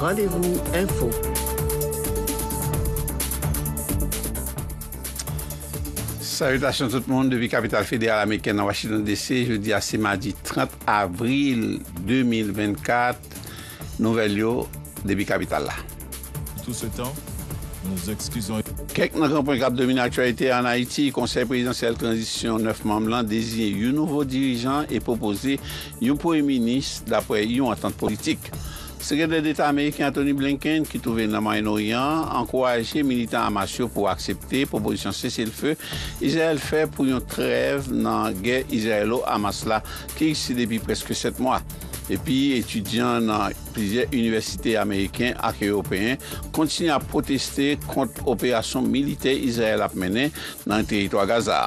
Rendez-vous info. Salutations tout le monde depuis Capitale fédérale américaine à Washington DC. Jeudi à ce mardi 30 avril 2024. Nouvelle lieu depuis Capitale là. Tout ce temps, nous excusons. Kèk nan komprenkab 2000 aktualite an Haiti, konseyre prezidentiel transisyon 9 mam lan dezyen yon nouvo dirijan e popoze yon pouye minis dapre yon antante politik. Sekredèl d'Etat amèyke Anthony Blinken ki touven nan Mayen-Orient an kouajye militan amasyo pou aksepte proposisyon sese l'feu. Izayel fè pou yon trev nan gè Izayelo Amasla ki yisi depi preske 7 mwa. Epi, etudyan nan plizye universite Ameriken ak Europeen kontine a proteste kont operasyon milite Israel ap mene nan teritwa Gaza.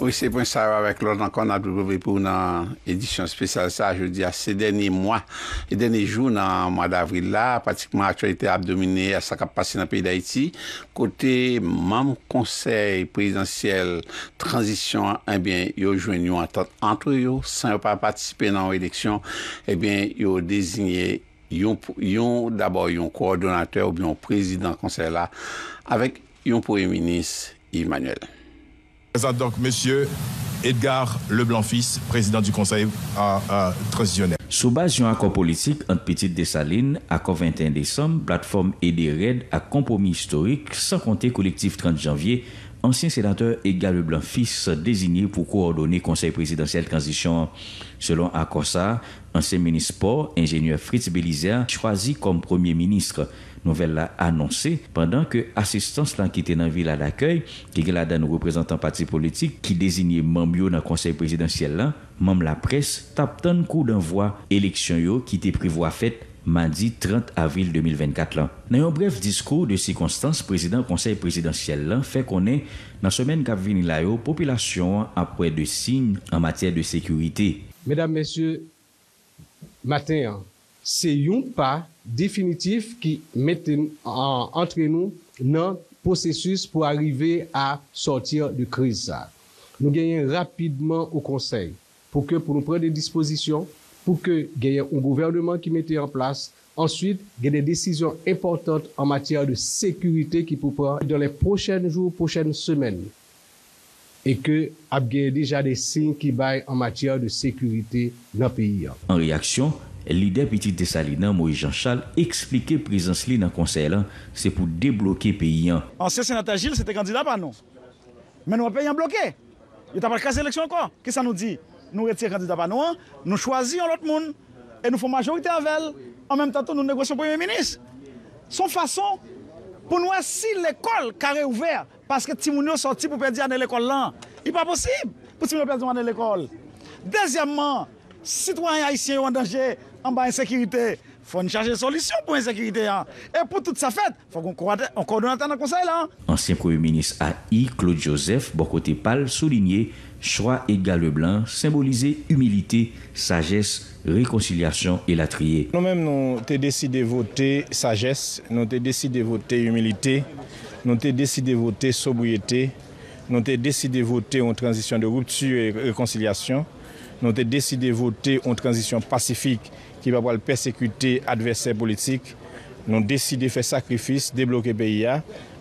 Oui, c'est bon, ça va avec l'ordre d'encore n'a doublé pour une édition spéciale, ça je vous dis à ces derniers mois, les derniers jours dans le mois d'avril-là, pratiquement l'actualité a dominé, ça a passé dans le pays d'Haïti. Côté même conseil présidentiel transition, eh bien, yo jwen yo entente entre yo, sans yo pas participer dans l'élection, eh bien, yo désigné yon, d'abord yon coordonateur, yon président conseil-là, avec yon premier ministre, Yves Manuel. donc Monsieur Edgar Leblanc-Fils, président du Conseil à, à, transitionnel. Sous base d'un accord politique entre Petite Dessaline, accord 21 décembre, plateforme raids à compromis historique, sans compter collectif 30 janvier, ancien sénateur Edgar Leblanc-Fils désigné pour coordonner Conseil présidentiel transition. Selon ça, ancien ministre sport, ingénieur Fritz Belizer, choisi comme premier ministre. Nouvel la anonsè, pandan ke asistans lan ki te nan vila lakoy, ke gilada nou reprezentan pati politik ki deziniye mambyo nan konsey presidansyel lan, mamb la pres tap tan kou dan vwa eleksyon yo ki te privwa fet mandi 30 avril 2024 lan. Nan yon bref diskou de sikonstans, presidans konsey presidansyel lan, fe konen nan semen gavini la yo popilasyon apwè de sin an matyè de sekurite. Medan mèsyou, maten an, Se yon pa definitif ki mette entre nou nan posesus pou arrive a sortir du krizat. Nou genyen rapidman ou konsey pou ke pou nou pren de disposisyon, pou ke genyen ou gouvernement ki mette en plas, answit genyen desizyon importante an matyar de sekurite ki pou pran dan le prochenjou, prochenjou semen. E ke ap genyen deja de sin ki bay an matyar de sekurite nan piya. Li depiti de Salina, Moïse Jean-Charles, explike prezenceli nan konsey la, se pou debloké peyi an. Anseye Senata Gilles, se te kandida pa nou. Men nou ap peyi an bloké. Yo tapal kase leksyon anko. Ki sa nou di? Nou reti kandida pa nou an. Nou chwazi an lot moun. E nou foun majorite anvel. An menm tatou nou negosyon pou yon menis. Son fason pou nou asil l'ekol kare ouver. Paske timoun yo soti pou pedi anel ekol lan. Y pa posib pou timoun yo pedi anel ekol. Dezyamman, sitwanyan aisyen yo an denje. en bas insécurité, il faut chercher une solution pour l'insécurité. Hein. Et pour toute sa fête, il faut qu'on coordonne dans le conseil. Hein. Ancien Premier ministre AI, Claude Joseph, bon côté pâle, souligné choix égal le blanc, symbolisé humilité, sagesse, réconciliation et la trier. Nous-mêmes, nous avons décidé de voter sagesse, nous avons décidé de voter humilité, nous avons décidé de voter sobriété, nous avons décidé de voter en transition de rupture et réconciliation, nous avons décidé de voter en transition pacifique il va pouvoir persécuter adversaires politiques. Nous avons décidé de faire sacrifice, débloquer le pays.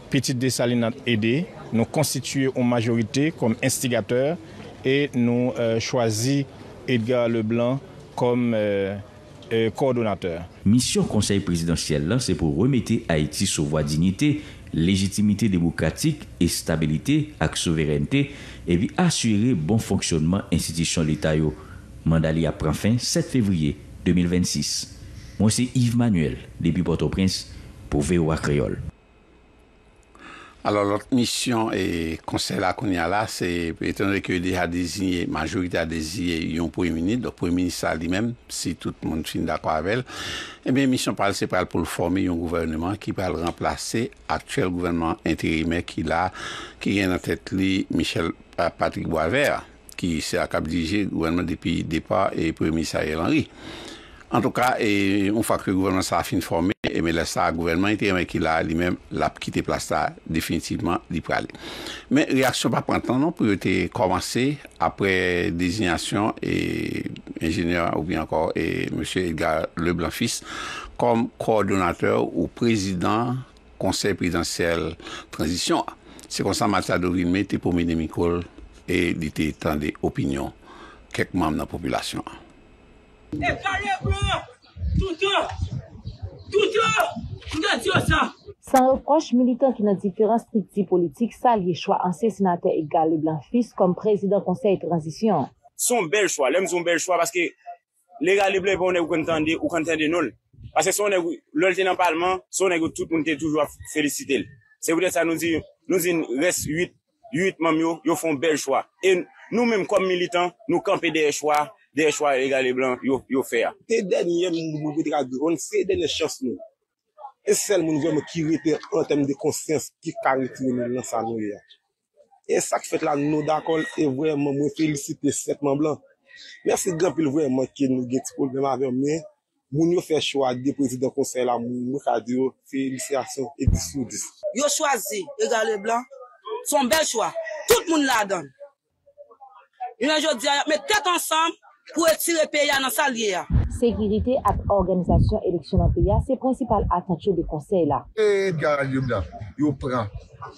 Petite Dessaline a aidé. Nous constitué en majorité comme instigateur et nous choisi euh, choisi Edgar Leblanc comme euh, euh, coordonnateur. Mission conseil présidentiel, c'est pour remettre Haïti sur voie dignité légitimité démocratique et stabilité avec souveraineté et puis assurer bon fonctionnement institution l'État. Mandali a prend fin 7 février 2026. Moi, c'est Yves Manuel, depuis Port-au-Prince, pour VOA Créole. Alors, notre mission et conseil à qu'on là, c'est, étant donné qu'il a déjà désigné, majorité a désigné un premier ministre, donc premier ministre lui-même, si tout le monde est d'accord avec elle, eh bien, mission parle, c'est pour former un gouvernement qui va le remplacer actuel gouvernement intérimaire qu'il a, qui est en tête Michel Patrick Boisvert, qui s'est diriger le gouvernement depuis le départ et premier ministre Ariel Henry. An tou ka, un fwa kwe gouvernman sa a fin formé, e mè lè sa gouvernman ite yon mè ki la li mèm la ki te plasta definitivman li pralè. Mè reaksyon pa prantan non pou yote komanse apre dezynasyon e enjeneur ou bien ankor e M. Edgar Leblanfis kom koordonateur ou prezident konsey prezantsel transisyon a. Se konsan matya dovin mè te pou mè de mikol e di te tan de opinyon kek mèm nan populasyon a. E kare blo, tout yo, tout yo, tout yo sa. San reproche militan ki nan diferans strikti politik, sa liye chwa anses na te egal le blan fis kom prezident konsey transisyon. Son bel chwa, lem zon bel chwa, paske legal le blan bon nou kontande ou kontande nol. Paske son nou, lor tenan palman, son nou tout moun te toujwa felicitel. Se vou det sa nou zi, nou zi res 8, 8 mam yo, yo fon bel chwa. E nou menm kom militan, nou kampede e chwa, de chwa e gale blan yo fe a. Te den yon moun moube te kade, on se den e chos nou. E sel moun moun vwem kivete an tem de konsens ki kariti yon lan sanon yon. E sak fet lan nou dakol, e vweman moun felisite setman blan. Mersi gen pil vweman, ki nou gen tiko lwen avyon, moun yo fe chwa de prezident konsen la moun moun kade, yo felisite asyon e disoudi. Yo chwa zi, e gale blan, son bel chwa, tout moun la adan. Yon anjou di a, me tet ansam, pou etire peya nan salye ya. Sekirite at organizasyon elektyonan peya, se prinsipal at natyo de konsey la. Et gara lye blan, yo pran,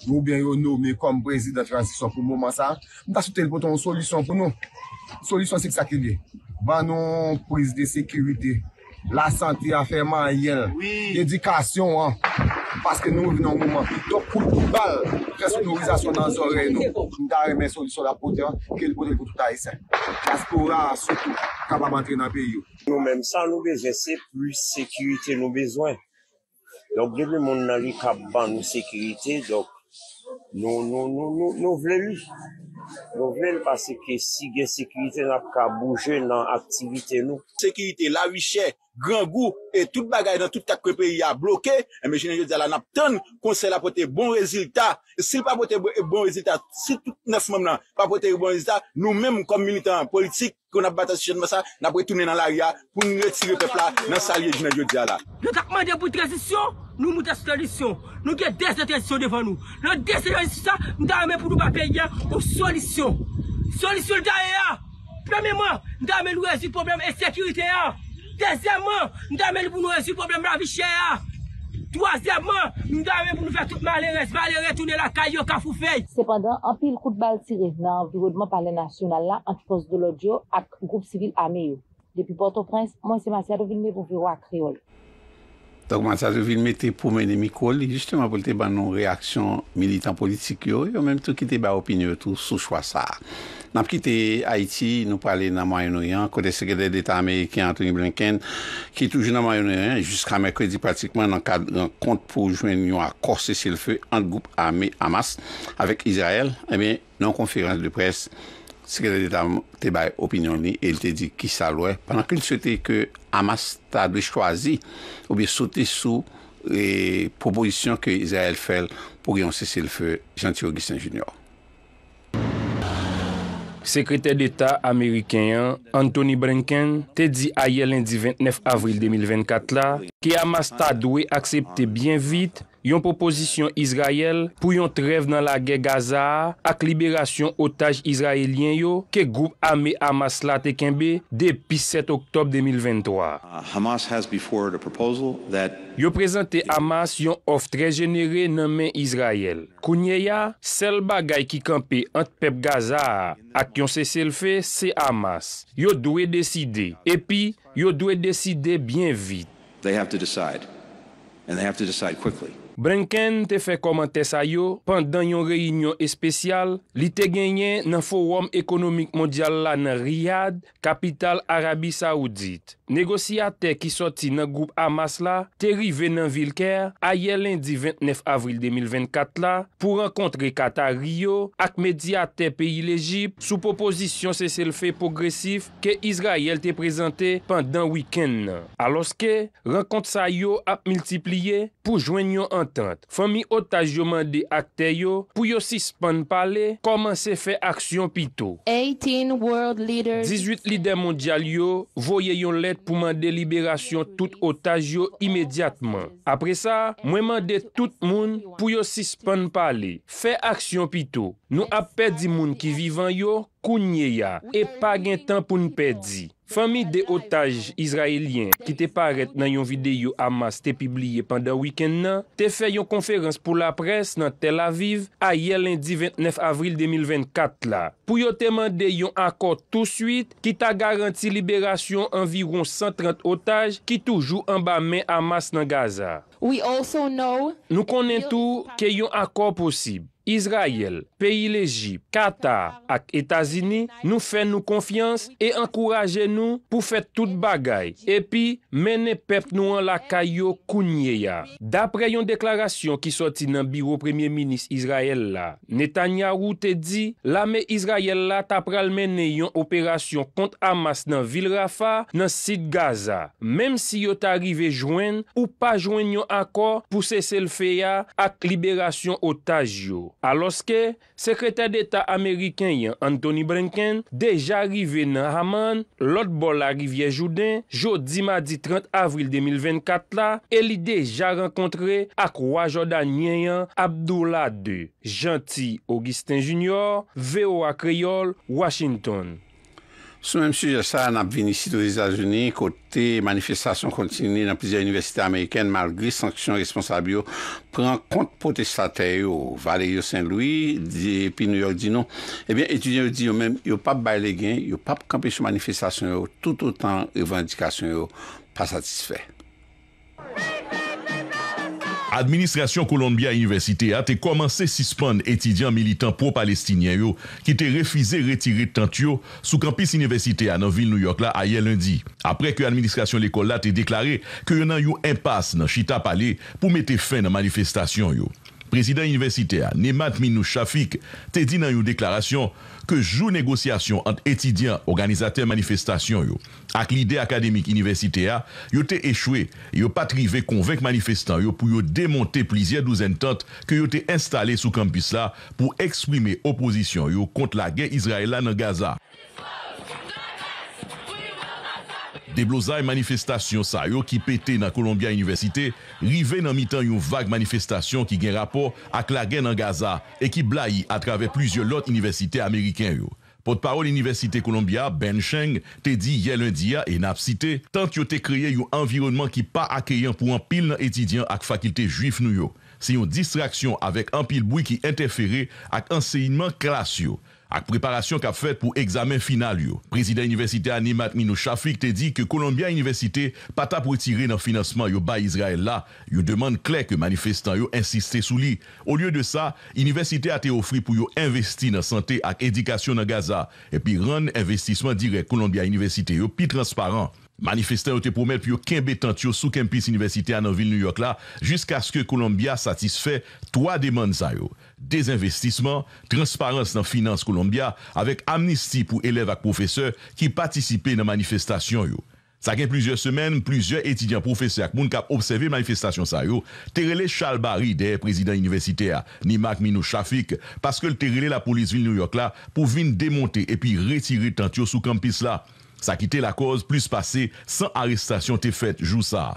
yo ben yo noume kom brezid an transisyon pou mouman sa. Mda sou tel poton, solisyon pou nou. Solisyon seksakile. Ban nou prezide sekirite, la santye aferman yel. Edikasyon an. Paske nou vi nan mouman pi, tok koutou bal, kwen sou nou rizasyon nan zon re nou. Mwen ta remen soli sol apote an, ke li kote li koutou ta ese. Paske ou ra, sotou, kaba mantri nan pe yo. Nou menm sa nou beje se, plus sekirite nou bezwen. Dok, debi moun nan li kaba nou sekirite, dok, Nou non, non, non, vle li, nou vle li pase ki si gen sekirite nap ka bouje nan aktivite nou. Sekirite, la wichè, gran gou, e tout bagay nan tout tak kwen peri ya bloke, eh, eme jine diyo diya la nap ton konsel apote bon rezilta. Si l pa apote bon, bon rezilta, si tout nef mèm nan pa apote bon rezilta, nou mèm kom militant politik kon ap bata si jen mè sa, nap wè tounen nan l ariya pou nou retire pepla nan salye jine diyo diya la. Nou tak mè diyo pou transisyon? Nou mouta sou tradisyon, nou gen dez de tradisyon devan nou. Nou dez de tradisyon, nou damen pou nou pa peyye ou solisyon. Solisyon da e a. Premèman, nou damen nou rezu problem e sekurite a. Dezemman, nou damen nou pou nou rezu problem la vi chè a. Dozemman, nou damen pou nou fè tout malè res, malè retounè la kaj yo ka fou fèy. Sèpandan, anpil kout bal tirè nan environman palè nasyonal la antifos do lodjo ak group sivil ame yo. Depi Port-au-Prince, moun se mase a do vilme pou virwa kriol. Dokman sa te vilmete pou meni mikol, juste man pou te ban nou reaksyon militan politik yo, yo menm tou ki te ba opinyo tou sou chwa sa. Nan pkite Haiti, nou pale nan Mayonoyan, kote sekreder de ta Amerikyan Anthony Blinken, ki toujou nan Mayonoyan, jiska Merkredi pratikman nan kont pou jwen nou a korsi se l fe, an goup ame Amas, avek Israel, e eh ben nan konferans de pres, sekreder de ta te ba opinyo ni, el te di ki sa lwe, panakil chwete ke... Amastadwe chwazi ou bi sote sou le proposisyon ke Izayel fel pou gen sese le fe Gentil Orgisan Junior. Sekretèr d'Etat Ameriken, Anthony Branken, te di a ye lindi 29 avril 2024 la ki Amastadwe aksepte bien vit yon proposisyon Izrayel pou yon trev nan la gen Gazaa ak liberasyon otaj Izrayen yo ke group ame Hamas la tekenbe depi 7 oktob 2023. Hamas has before a proposal that... Yo prezante Hamas yon offre genere nan men Izrayel. Kounye ya, sel bagay ki kampe ant pep Gazaa ak yon se selfe se Hamas. Yo dwe deside. Epi, yo dwe deside bien vite. They have to decide. And they have to decide quickly. Brenken te fe komante sa yo pandan yon reyinyon espesyal li te genye nan Forum Ekonomik Modyal la nan Riyad, kapital Arabi Saoudit. Negosyate ki soti nan group Amas la, te rive nan vilker, a ye lendi 29 avril 2024 la, pou renkontre Katari yo, ak media te peyi lejip, sou proposisyon se sel fey progresif ke Israel te prezante pandan wiken nan. Aloske, renkontsa yo ap multipliye pou jwen yon entente. Fon mi otaj yo mande ak te yo, pou yo si span pale, koman se fe aksyon pito. 18 leader mondial yo, voye yon let pou mande liberasyon tout otaj yo imediatman. Apre sa, mwen mande tout moun pou yo sispan pale. Fe aksyon pito. Nou ap pedi moun ki vivan yo, kou nye ya. E pa gen tan pou n'pedi. Fami de otaj izraelyen ki te paret nan yon videyo Amas te pibliye pandan wikend nan, te fe yon konferans pou la pres nan Tel Aviv a ye lindi 29 avril 2024 la. Pou yo te mande yon akot tout suite ki ta garanti liberasyon anviron 130 otaj ki toujou anba men Amas nan Gaza. Nou konen tou ke yon akor posib. Israel, peyi l'Egypte, Qatar ak Etazini, nou fè nou konfians e ankoraje nou pou fè tout bagay. Epi, mè ne pep nou an la kajo kounye ya. Dapre yon deklarasyon ki soti nan biro premier minis Israel la, Netanyahu te di, la mè Israel la tapral mè ne yon operasyon kont Amas nan Vilrafa, nan Sid Gaza. Mèm si yon tarive jwen ou pa jwen yon akor pou se sel feya ak liberasyon otaj yo. Aloske, sekretèr d'Etat Ameriken yon Anthony Brinkin, deja rive nan Hamman, lot bol la Rivier Joudin, jodi madi 30 avril 2024 la, elide ja renkontre ak wajoda nyen yon Abdullah II. Gentil Augustin Junior, VOA Kriol, Washington. Sou men msouje sa, nan vini si do Rizajouni, kote manifestasyon kontinini nan pizye universite Ameriken mal gri sanksyon responsabyo, pran kont potestate yo, Valerio Saint-Louis, di epi New York di nou, et bien etudyen yo di yo men, yo pap bayle gen, yo pap kampi sou manifestasyon yo, tout ou tan revendikasyon yo, pa satisfè. Administrasyon Kolombiya Universite a te komanse sispande etidyan militan pro-Palestinien yo ki te refize retire tant yo sou kampis universite a nan vil New York la a ye lundi. Apre ke administrasyon l'ekol la te deklare ke yon an yo impas nan Chita Palay pou mete fen nan manifestasyon yo. Presiden Universite a Nemat Minou Chafik te di nan yo deklarasyon ke jou negosyasyon ant etidyan organizater manifestasyon yo ak l'ide akademik universite ya yo te echwe, yo patrive konvek manifestan yo pou yo demonte plizier douzen tent ke yo te instale sou kampis la pou eksprime oposisyon yo kont la gen Israel la nan Gaza De blozay manifestasyon sa yo ki pete nan Kolombia Universite, rive nan mitan yon vage manifestasyon ki gen rapor ak la gen nan Gaza e ki bla yi atrave plizye lot universite Ameriken yo. Pot parol Universite Kolombia, Bencheng, Tedi, Yelundia e Napsite, tant yo te kreye yon environman ki pa akeyen pou an pil nan etidyan ak fakilte juif nou yo. Se yon distraksyon avek an pil boui ki enteferi ak anseynman klas yo. ak preparasyon kap fèt pou egzamen final yo. Prezident Universite Animat Minou Chafik te di ke Kolombia Universite pata pou etire nan finasman yo ba Israel la. Yo deman kler ke manifestant yo insisté sou li. Ou lye de sa, Universite a te ofri pou yo investi nan sante ak edikasyon nan Gaza epi ron investisman direk Kolombia Universite yo pi transparent. Manifestant yo te promet pou yo kembetant yo sou kempis Universite anan vil New York la jisk aske Kolombia satisfè toa deman sa yo. Desinvestissement, transparance nan finance kolombia, avek amnistie pou eleve ak professeur ki patisipe nan manifestasyon yo. Sakin plizye semen, plizye etidyan professeur ak moun kap obseve manifestasyon sa yo, terele chalbari deye prezident universitea, ni mak minou chafik, paske l terele la polis vil New York la, pou vin demonte e pi retire tantyo sou kampis la. Sakin te la koz, pliz pase, san arrestasyon te fet, jou sa.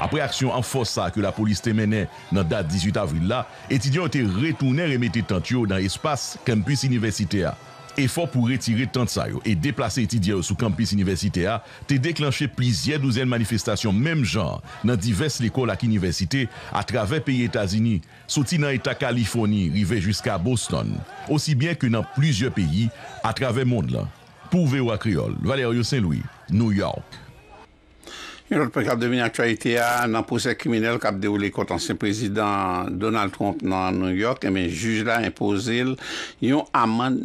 Apre aksyon an fosa ke la polis te menen nan dat 18 avril la, etidyon te retounen remete tantyo nan espas kampis universite a. Efor pou retire tant sayo e deplase etidyon sou kampis universite a, te deklanche plizien douzen manifestasyon menm jan nan divers lekol ak universite a travè peyi Etasini, soti nan Eta Kalifoni, rivej jiska Boston, osi bien ke nan plizye peyi a travè mond la. Pouve ou akriol, Valerio Saint-Louis, New York. Mwen jote prekab devine aktualite a nan poset kriminel kap devou le kontansyen prezident Donald Trump nan New York. Mwen eh juj la impozil yon amman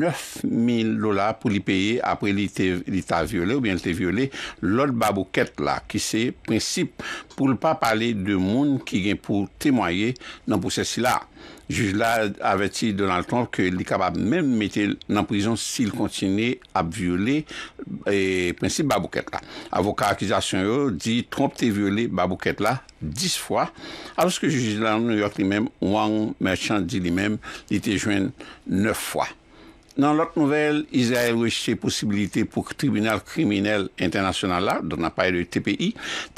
9000 dolar pou li peye apre li te viole ou bien li te viole lor babouket la ki se prinsip pou l pa pale de moun ki gen pou temoye nan poset si la. Juzila aveti Donald Trump ke li kabab men mette nan prizon si il kontine ap viole e euh, prinsip Babou Ketla. Avoka akizasyon yo euh, di Trump te viole Babou Ketla dis fwa. A louske juzila nan New York li men wang merchan di li men li te jwen 9 fwa. Nan lot nouvel, Izrael reche posibilite pouk tribunal kriminel internasyonal la, don apay de TPI,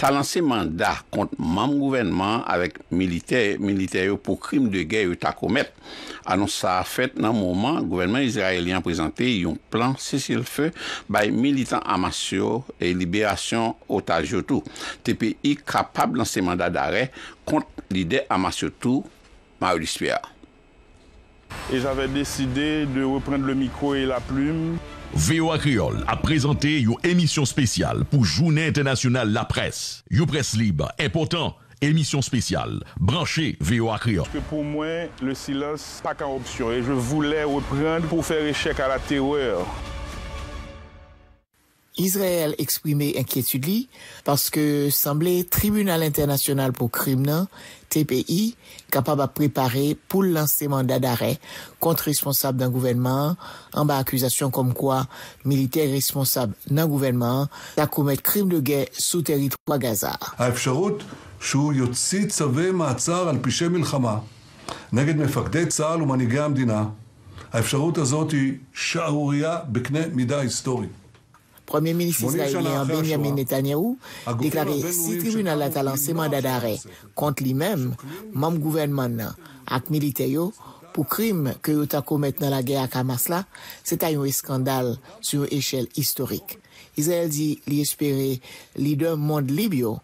ta lanse manda kont mam gouvenman avek milite pouk krim de gey ou ta komet. Anonsa afet nan mouman, gouvenman Izraelian prezante yon plan sesil fe bay militant amasyo e liberasyon otajotou. TPI kapab lanse manda dare kont lidè amasyotou ma ou dispeya. Et j'avais décidé de reprendre le micro et la plume VO Acreol a présenté Yo émission spécial Pou jouné international la presse Yo presse libre, important Émission spécial, branché VO Acreol Pour moi, le silence Pas qu'en option, et je voulais reprendre Pou faire échec à la terreur Israël exprimait inquiétude parce que semblait tribunal international pour crimes TPI capable à préparer pour lancer mandat d'arrêt contre responsable d'un gouvernement en bas accusation comme quoi militaire responsable d'un gouvernement a commis crime de guerre sous territoire Gaza. dinah Premier Ministre Israëlien Benyamin Netanyahu deklare si tribunal la talanseman dadare kont li mem, mam gouvenman nan ak milite yo pou krim ke yo tako met nan la geya kamas la, se ta yon eskandal sur eschel historik. Israel di li espere lider mond Libyo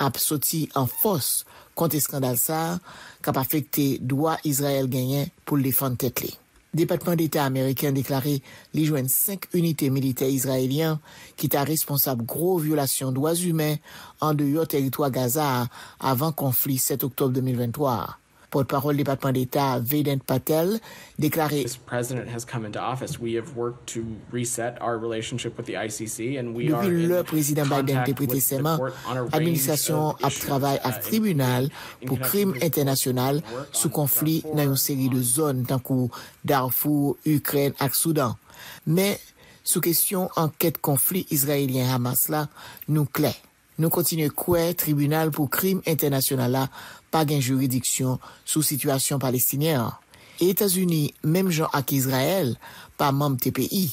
ap soti an fos kont eskandal sa kap afekte dwa Israel genyen pou li fante kle. Département d'État américain déclaré les joignent cinq unités militaires israéliennes qui étaient responsables gros violations droits humains en dehors territoire Gaza avant conflit 7 octobre 2023 porte-parole département d'État Vedant Patel, déclaré Depuis le président Biden député Sema, administration a travaillé à uh, tribunal pour crimes internationaux sous conflit dans une série de zones, tant que Darfour, Ukraine et Soudan. Mais sous question enquête conflit israélien Hamas là, nous clé. Nous continuons quoi tribunal pour crimes internationaux là pa gen juridiksyon sou situasyon palestinyen an. Etasuni, mem jan ak Izrael, pa mam te peyi,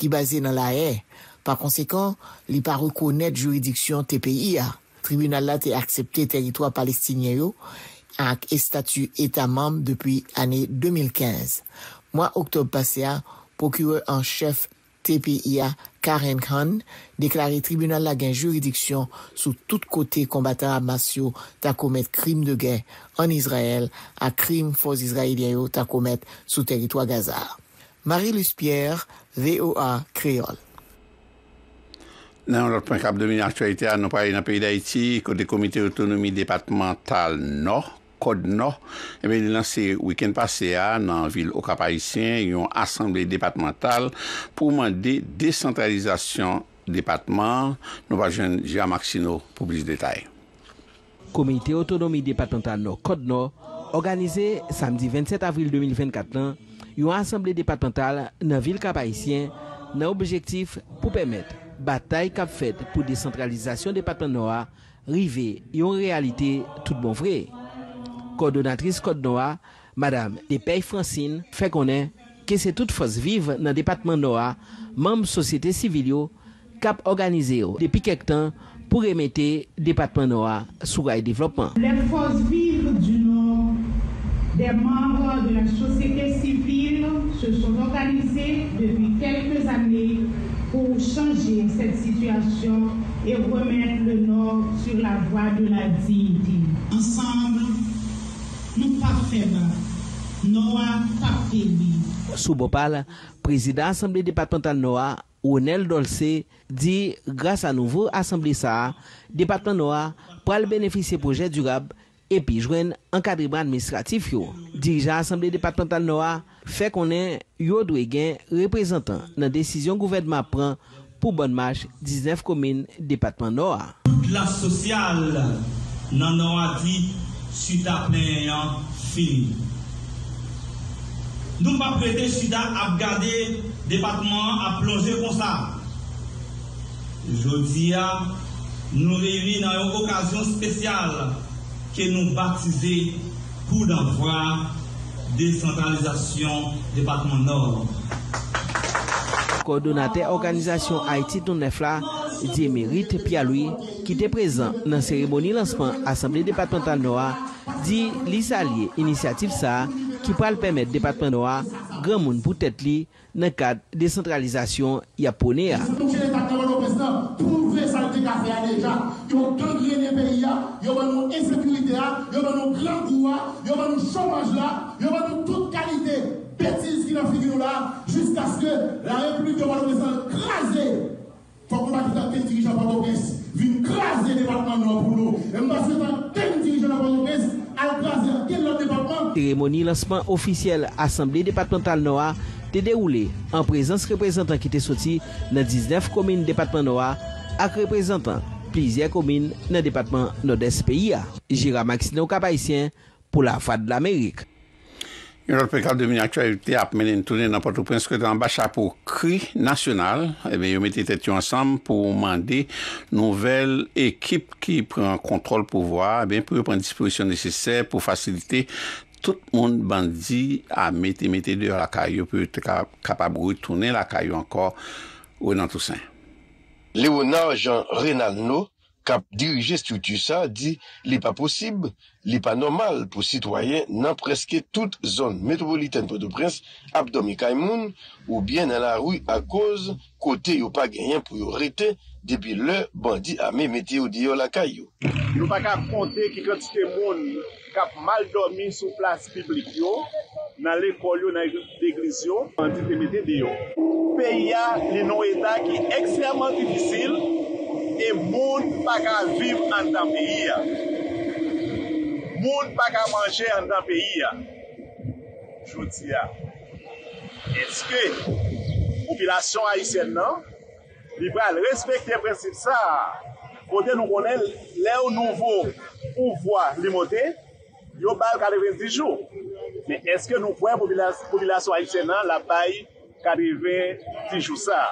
ki base nan la e. Pa konsekon, li pa rekwonet juridiksyon te peyi a. Tribunal la te aksepte teritwa palestinyen yo, ak estatu etamam depi ane 2015. Mwa oktob pase a, pokywe an chef palestinyen. TPI a Karen Khan, deklare tribunal la gen juridiksyon sou tout kote kombata a masyo ta komet krim de gen an Israel a krim foz Israel ya yo ta komet sou teritwa Gaza. Marie Luspierre, VOA, Kreyol. Nan an lot prekab de min aktualite a nou paray nan peyi da iti kote Komite Autonomie Depatemental Nord. ...kode no, eme eh lansi wikend pase ya nan vil o kapayisyen yon asemble depatmantal pou mande descentralizasyon depatman. Nou wajen G.A. Maxino poublish detay. Komite otonomi depatmantal no kode no, organize samdi 27 avril 2024 lan, yon asemble depatmantal nan vil kapayisyen nan objektif pou pemet batay kap fet pou descentralizasyon depatman no a rive yon realite tout bon vreye. Kordonatris Kodnoa, Madame Depay Francine, fè konè ke se tout fòs vive nan Depatman Noa mèmbe Sosite Sivilyo kap organizè ou depi kek tan pou remete Depatman Noa sou ray devlopman. Le fòs vive du nord de mèmbe de la Sosite Sivilyo se son organizè devin kelpes anè pou chanje set situasyon e remèm le nord sur la voie de la divi. Ansèmble, Nou pa feba, nou a pa febi. Soubopal, prezident Assemblee Departemental Noua, O'Nel Dolce, di, grasa nouvou Assemblee SAA, Departement Noua, pral benefisye proje durab, epi jwen an kadriban administratif yo. Dirijan Assemblee Departemental Noua, fe konen yo dwe gen reprezentan nan desisyon gouvedman pran pou bonnmach 19 komine Departement Noua. Klas sosyal nan Noua di, à plein fini. Nous ne pas prêter à garder département à plonger comme ça. Je dis nous réunir dans une occasion spéciale que nous baptisons pour d'envoi décentralisation département nord. Ko donate organizasyon Haititoun Nefla, Jemérit Pialoui, ki te prezant nan sereboni lansman Asamblé Départemental Noir, di li salye inisyatif sa ki pal pèmèd Départemental Noir gèmoun pou tèt li nan kade décentralizasyon yaponè a. Peti zi ki nan frikin nou la, jist aske la republik de Wano me san krasen. Fokou ma ki tan ten dirijan Wano Mest vin krasen departement nou an pou lou. Mwen se tan ten dirijan Wano Mest al krasen gen nan departement nou an pou lou. Teremoni lansman ofisyel Assemblé départemental nou an te deroule en prezence reprezentant ki te soti nan 19 komine departement nou an ak reprezentant. Plizye komine nan departement nou des peyi a. Jira Maxine Ou Kabaissien pou la fad l'Amerik. Yon jote pekal devine aktualite ap menen toune nan patou prenskredan bachapo kri nasyonal. E eh ben yon mette tetyo ansam pou mande nouvel ekip ki pren kontrol pou vwa. E eh ben pou yon pren disponisyon neseser pou fasilite tout moun bandi a mette, mette dyo la kayo pou yon te kapabou yon toune la kayo ankor ou nan tou sen. Le wou nan jan re nan nou. kap dirije stutu sa di li pa posib, li pa normal pou sitwayen nan preske tout zon metaboliten pou do prens, ap domi kay moun ou bien nan la rouy a koz kote yo pa genyen pou yo rete debi le bandi ame metye yo diyo la kay yo. Nou pa kap ponte ki konti te moun kap mal domi sou plas piblik yo nan le kol yo nan deglisyon bandi te metye diyo. Pe ya li nou etak ki ekseman difisil. E moun pa ka viv an dan peyi ya. Moun pa ka manje an dan peyi ya. Jouti ya. Eske, popilasyon a isen nan, li pral respekte prensip sa, kote nou konen lè ou nouvo pou vwa limote, yo pral karive dijou. Men eske nou kwen popilasyon a isen nan, la bayi karive dijou sa.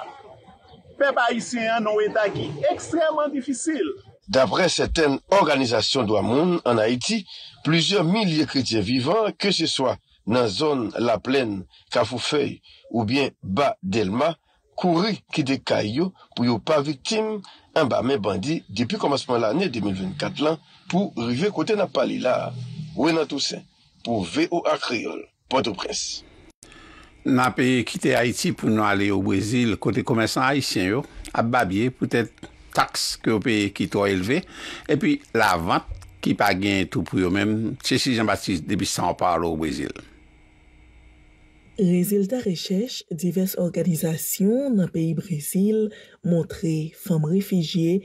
pe ba isyen an nou e dagi ekstreman difisil. Dapre seten organizasyon do amoun an Haiti, plizyon milye kritien vivan, ke se swa nan zon la plen Kafoufei ou bien Ba Delma, kouri ki de kayo pou yo pa vitim an ba men bandi depi komasman l'anen 2024 lan pou rive kote na pali la. Wena tousen, pou ve ou akriol. Porto Presse. Nan peye kite Haiti pou nou ale yo Wezil, kote komensan Haitien yo, ap babye pou tèt taks ki yo peye ki to elve, epi la vant ki pa gen tout pou yo men, chè si jen batis debi san par yo Wezil. Rezil ta rechèche, divers organizasyon nan peye Wezil montre fèm refijye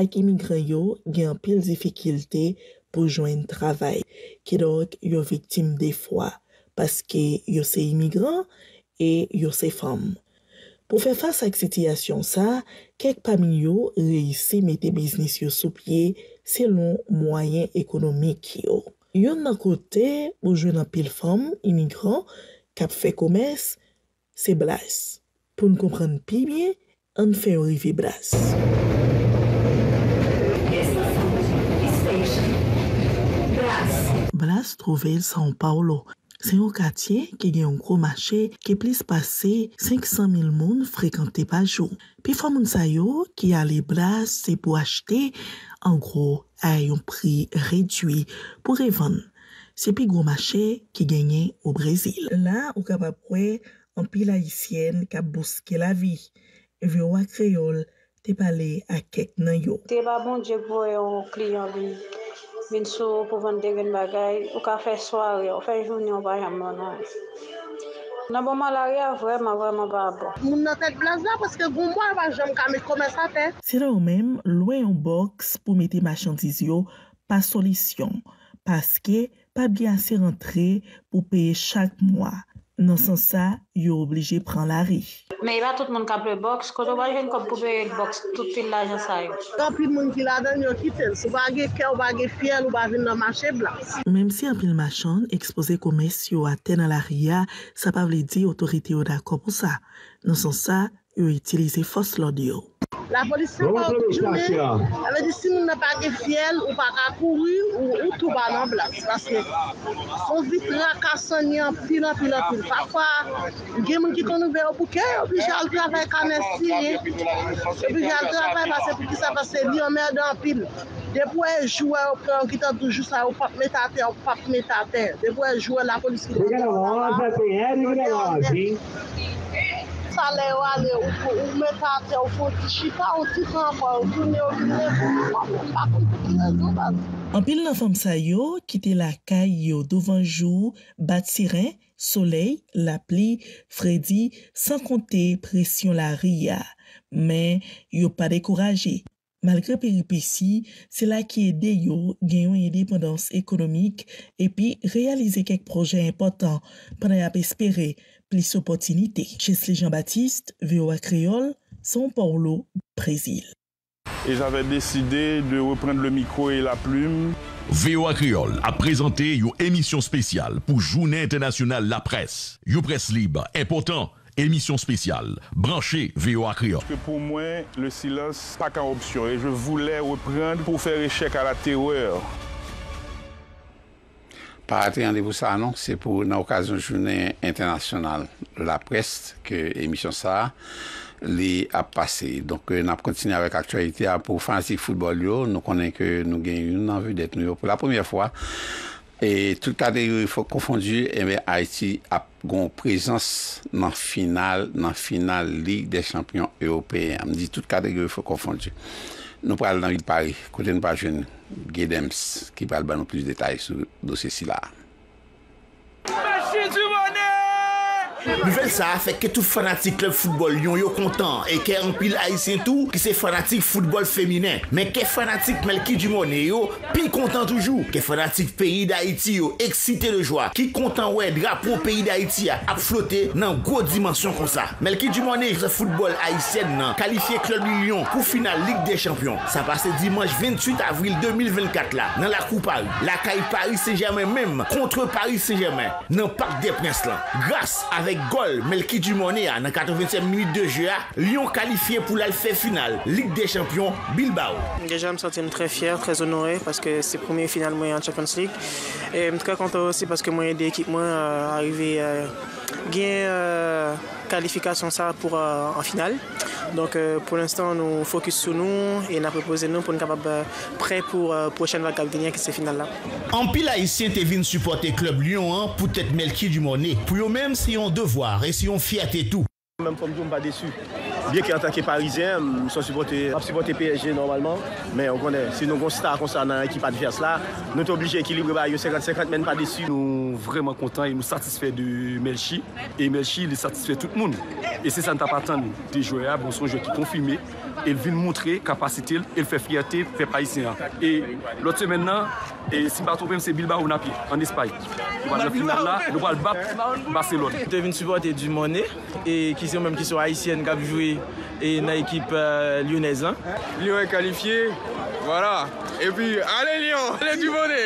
ak emigren yo gen pil zifikilte pou jwen travay, ki lòk yo viktim defwa. paske yo se imigran e yo se fam. Po fe fasa ak sitiyasyon sa, kek pami yo reysi mete biznis yo sou pye selon mwayen ekonomik yo. Yon nan kote ou jwen apil fam imigran kap fe komez, se Blas. Po nou komprende pi bie, an fe orifi Blas. Blas trove san paolo Se yon katye, ke gen yon gro mache, ke plis pase 500 mil moun frekante pa jo. Pi famoun sayo, ki a li blas se pou achete, an gro, ay yon pri redwi pou revan. Se pi gro mache, ke genye ou Brezil. La ou kapapwe, an pi laisyen kap bouske la vi. Ve wak kreol, te pale ak ek nan yo. Vin sou pou vande vin bagay, ou ka fè swari, ou fè jouni ou bayan moun wè. Nan bon malari a vwèman, vwèman ba abon. Moun nan tèk blaz la, pweske goun mwan wajan mkame komè sa tèk. Se rè ou mèm, lwen yon boks pou meti machanziz yo, pa solisyon. Paske, pa biyan se rentre pou peye chak mwa. Non san sa, yo oblije pran lari. Men yon va tout moun kaple boks, kon yo wajen kom poube yon boks tout pil la jen sa yon. Kon pil moun ki ladan yon kitel, ou bagye fkel, ou bagye fiel, ou bagye nan mache blan. Mèm si an pil machan, ekspose komes yo atè nan lari ya, sa pa vle di otorite yo da kom pou sa. Non san sa, yo itilize fos lodi yo. La polis se moun pou jounen, eve di si moun nan pa ke fiel ou pa ka kouril ou tou ban nan blans. Bas se, son vitre a ka sonye an pil an pil an pil. Pa kwa, gen moun ki kon nou ven ou pou kè, ou pi jè al travay kane si, ou pi jè al travay pase pou ki sa pase li an merda an pil. Depou e jwè ou pou an kitan toujous la ou pap metate, ou pap metate. Depou e jwè la polis ki jwè nan pil an pil an pil. Anpil nan famsa yo, kite la kay yo dovanjou, bat siren, soley, la pli, fredi, san konte presyon la riya. Men, yo pa dekoraje. Malgre peripesi, se la ki ede yo genyon yon depondans ekonomik, epi realize kek proje important, penen ap espere. les opportunités. Chesley Jean-Baptiste, VOA Creole, São Paulo, Brésil. Et j'avais décidé de reprendre le micro et la plume. VOA Creole a présenté une émission spéciale pour Journée internationale la presse. Une presse libre, important, émission spéciale, branchée VOA Creole. Parce que pour moi, le silence, n'est pas qu'une option. Et je voulais reprendre pour faire échec à la terreur. Par ati yon devousa anon, se pou nan okazon jounen internasyonal. La prest ke emisyon sa li ap pase. Donk euh, nan kontine avèk aktualite apou ah, fanatik foudbol yo, nou konen ke nou gen yon nan vèd et nou yo pou la premiè fwa. Et tout kade yon yon fò konfondu, eme eh Aiti ap gon prezans nan final, nan final lig de champion européen. Amdi tout kade yon yon fò konfondu. Nou pral nan vide pari, kote nou pa jounen. Gidems ki pal ban nou plis detay sou dosye si la. Nouvel sa, fek ke tou fanatik klub foutbol yon yo kontan, e ke anpil Haitien tou, ki se fanatik foutbol feminen. Men ke fanatik Melki Djimonen yo, pi kontan toujou. Ke fanatik peyi d'Haiti yo, eksite de jwa. Ki kontan wè, drapo peyi d'Haiti ya, ap flote nan gwo dimensyon kon sa. Melki Djimonen yon se foutbol Haitien nan, kalifiye klub yon pou final Ligue des Champions. Sa pase dimanche 28 avril 2024 la. Nan la koupa yon. La ka yon Paris Saint-Germain mèm, kontre Paris Saint-Germain. Nan pak dep nes lan. Gras ave gol Melki du monnaie la 80e minute de jeu Lyon qualifié pour l'Alphée finale. Ligue des Champions Bilbao. Déjà, je me sens très fier, très honoré, parce que c'est premier final moyen en Champions League. Et tout très content aussi parce que moi des équipements euh, arrivé gain... Euh, qualification ça pour euh, en finale. Donc euh, pour l'instant nous focus sur nous et nous proposé nous pour capable euh, prêt pour prochaine vague qui c'est finale là. En pile haïtien t'es venu supporter club Lyon hein, pour être Melki du monnaie Pour eux même si on devoir et on fiat fierté tout. Même comme pas déçu. Biè ki an tanke parizien, mi son supote PSG normalman. Men, se nou gonsita konsan nan ekip advers la, nou te oblije ekilibre ba yo 50-50 men pa desi. Nou vreman kontan, nou satisfè de Melchi. E Melchi, li satisfè tout moun. E se sa nta patan nou. Dejouè a, bon son, jouè ki konfime. El vin montre kapasite el, el fe friate, fe pa Aisyen an. E lot se men nan, e simba trope mse Bilbao ou Napi, an espaye. Le vo al bap, Barcelona. Te vin supporte Dumone, e kisyon menm kisyon Aisyen kapjoui, e nan ekip Lyonese an. Lyon e kalifiye, wala, e pi, ale Lyon, ale Dumone!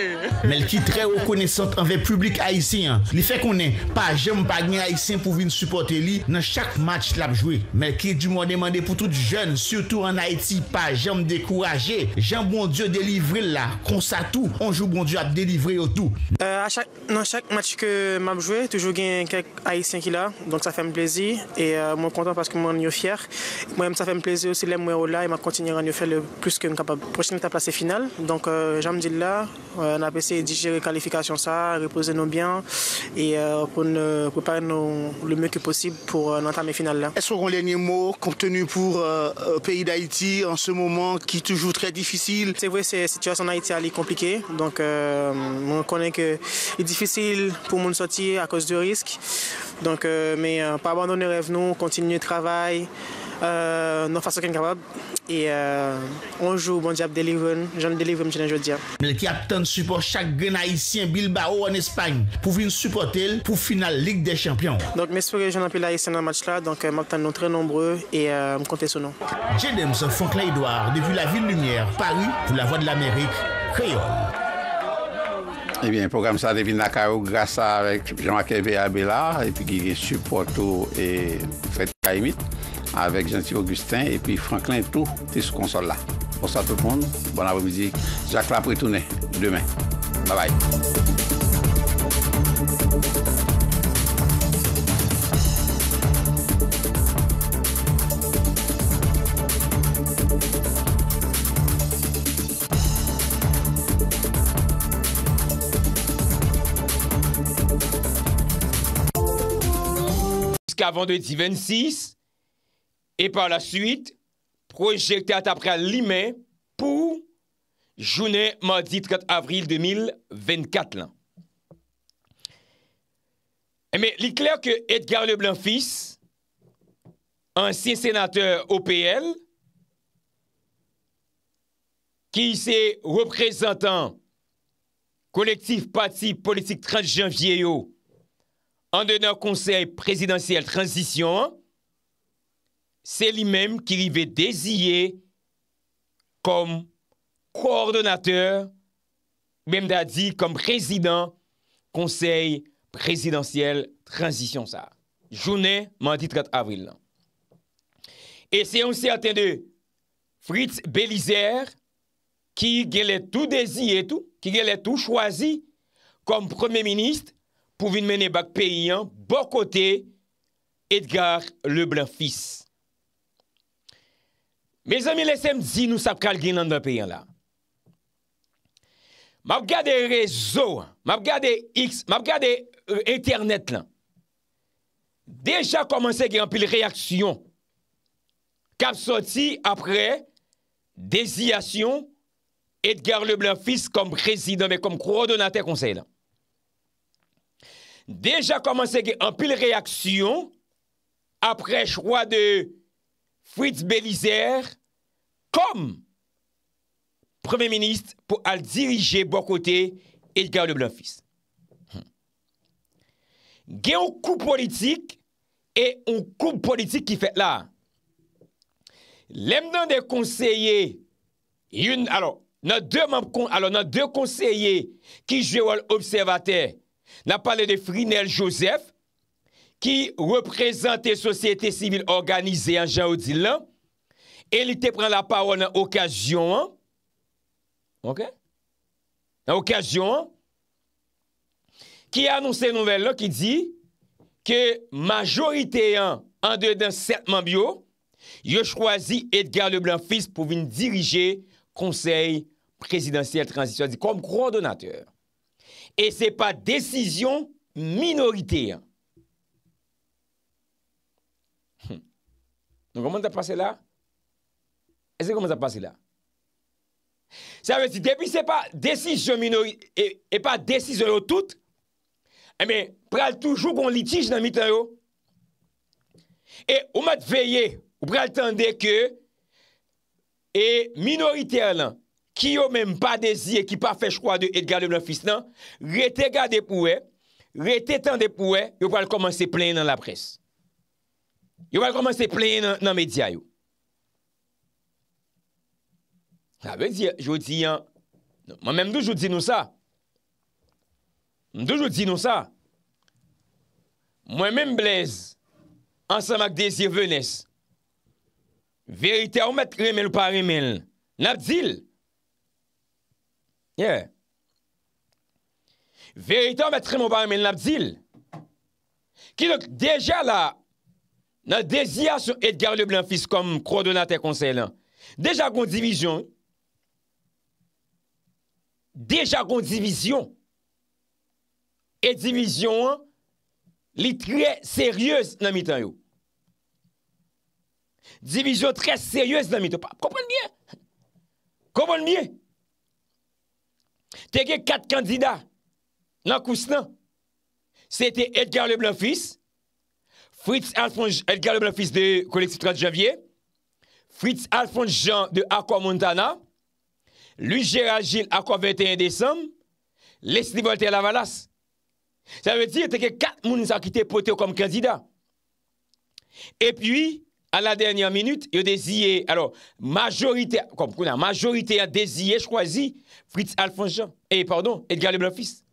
Mel ki tre wakone sante anve publik Aisyen, li fe konen, pa jem bagni Aisyen pou vin supporte li, nan chak match lapjoui. Mel ki Dumone mande pou tout jen, si, tour en Haïti, pas J'aime décourager. J'aime, bon Dieu délivrer là, qu'on ça tout, on joue bon Dieu à délivrer au tout. Euh, à chaque, dans chaque match que m'a joué, toujours gagné quelques Haïtiens qui là, donc ça fait me plaisir et euh, moi content parce que moi suis fier. Moi même ça fait me plaisir aussi les moi là et m'a continuer à faire le plus que capable. Prochaine étape c'est finale, donc euh, j'aime dire là, on a essayé de digérer qualification ça, reposer nos biens et pour nous préparer le mieux que possible pour notre finale là. Est-ce qu'on dernier mot mots contenus pour pays d'Haïti en ce moment qui est toujours très difficile. C'est vrai, c'est la situation en Haïti est compliquée. Donc, euh, on connaît que c'est difficile pour nous sortir à cause du risque. Donc, euh, mais euh, pas abandonner rêve nous, continuer le travail, euh, non ce qu'on est capable. Et on euh, joue, bon diable, délivre, j'en délivre, je veux dire. Qui attend support chaque grand haïtien Bilbao en Espagne pour venir supporter pour finale Ligue des Champions. Donc, mes que j'en ai un haïtien dans le match là, donc, maintenant, nous très nombreux et je compte sur nous. James Franklin-Edouard, depuis la Ville Lumière, Paris, pour la Voix de l'Amérique, Créole. Eh bien, le programme ça David grâce à avec Jean-Marc Abela et puis qui Porto et Fred Kaimit avec Gentil Augustin et puis Franklin tout est sous console là. Bonsoir tout le monde, bon après-midi. Jacques Lapré demain. Bye bye. jusqu'à vendredi 26 et par la suite, projeté à après l'IME pour journée mardi 30 avril 2024. Là. Eh, mais il est clair que Edgar Leblanc fils, ancien sénateur OPL, qui est représentant collectif parti politique 30 janvier, an dè nan konsey prezidansyèl transisyon, se li mèm ki li ve dezyè kom koordonateur mèm da di kom prezidans konsey prezidansyèl transisyon sa. Jounè, mandi 30 avril. E se yon se atènde Fritz Belizer ki gelè tou dezyè tou, ki gelè tou chwazi kom premè ministre, pou vin mene bak peyan, bokote Edgar le Blanfis. Me zami lesem zi nou sap kal gen nan da peyan la. Map gade rezo, map gade internet la, deja komanse gen anpil reaksyon, kap soti apre, dezyasyon, Edgar le Blanfis kom prezidon, me kom kouro donate konsey la. deja komanse ge an pil reaksyon apre chwa de Fritz Belizer kom Premye Minist pou al dirije bo kote Edgar Le Blanfis. Hmm. Ge an kou politik e an kou politik ki fet la. Lem nan de konseye yun, alo, nan de konseye ki jwe wol observatey nan pale de Frinel Joseph ki reprezentè sosyete sivil organizè an jan ou di lan, elite pren la pa ou nan okasyon ok? nan okasyon ki anonsè nouvel lan ki di ke majorite an an de dan setman bio, yo chwazi Edgar Leblanc fils pou vin dirije konsey prezidentiel transisyon, di kom kron donateur E se pa desisyon minoriteyan. Nou koman ta pase la? E se koman ta pase la? Sa ve si, depi se pa desisyon minoriteyan, e pa desisyon eh yo tout, e me pral toujou bon litij nan mitan yo. E ou mat veye, ou pral tende ke, e minoriteyan lan. ki yo menm pa deziye, ki pa fe chkwa de Edgar de Blanfis nan, rete gade de pouwe, rete tan de pouwe, yo pal komanse plen nan la pres. Yo pal komanse plen nan media yo. Sa ve di, yo di yan, mwen menm doujou di nou sa. Mwenm doujou di nou sa. Mwen menm blèz, ansan mak deziye venès. Verite ou met remel ou pa remel, nap dil. Mwenm. Veritè ou mè trè mou barè mè l'abdil, ki lòk dèjè la, nan dèziyè sou Edgar le Blanfis kom krodonate konsey lan, dèjè akon divizyon, dèjè akon divizyon, et divizyon, li trè seryè nan mitan yo. Divizyon trè seryè nan mitan yo. Kou bon mè? Kou bon mè? Teke kat kandida nan kous nan. Se te Edgar le Blanfis, Fritz Alfonj... Edgar le Blanfis de Koleksitra de Javier, Fritz Alfonj Jean de Aqua Montana, Louis Gérald Gilles Aqua 21 décembre, Leslie Voltaire Lavalasse. Se teke kat moun nou sa kite pote yo kom kandida. E pwi... à la dernière minute, il a désiré, alors, majorité, comme la majorité a désiré, choisi Fritz Alphonse Jean, et eh, pardon, Edgar Leblanc fils.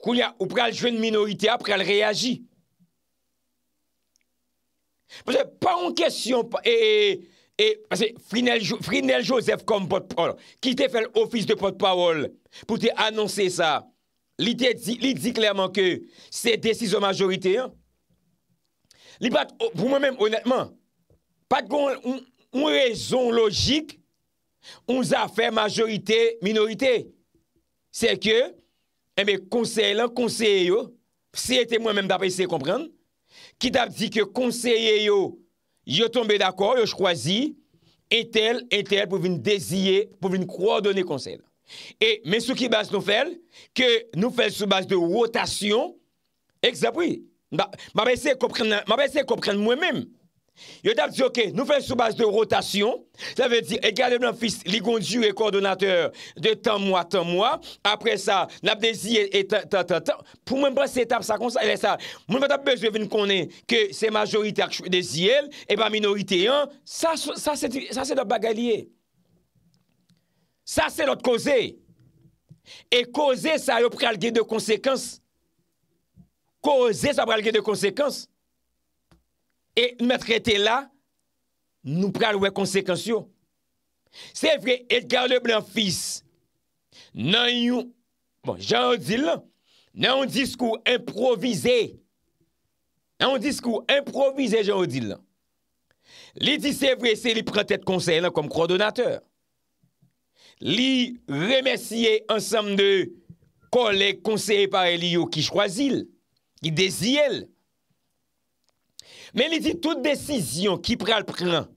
Qu'on a, ou pral une minorité après elle réagit. Parce que pas en question, et, et parce que Frinel, Joseph comme porte-parole, qui t'a fait l'office de porte-parole pour te annoncer ça, il dit, dit clairement que c'est décision majorité, hein? Li pat, oh, pou mwen men, honetman, pat kon, mwen rezon logik, mwen zafè majorite, minorite. Se eh ke, mwen konseye lan, konseye yo, se ete mwen men dap ese komprende, ki dap di ke konseye yo, yo tombe dakor, yo chkwazi, etel, etel, pou vin dezye, pou vin kwa donen konseye. E, men sou ki bas nou fel, ke nou fel sou bas de rotasyon, ek zapouye. Mabè se kompren mwè mèm. Yo tap di ok, nou fè soubaz de rotasyon. Sa ve di, ekade mwen fis ligondi ou e kordonatèr de tan mwa tan mwa. Apre sa, nabdezi et tan tan tan. Pou mwen bre setap sa konsa. Mwen vatap bej devin konen ke se majorite ak shwedezi el. E pa minorite yon. Sa se lop bagalye. Sa se lop koze. E koze sa yo pralge de konsekans. koze sa pral ge de konsekans, e nou mè trète la, nou pral wè konsekans yon. Se vre, ed gare le blan fis, nan yon, bon, jan ou di lan, nan yon diskou improvize, nan yon diskou improvize, jan ou di lan, li di se vre se li prentèd konsey lan kom kron donateur. Li remesye ansam de kolek konsey par eliyo ki chwazil. Ki desi el. Men li di tout desisyon ki pral pran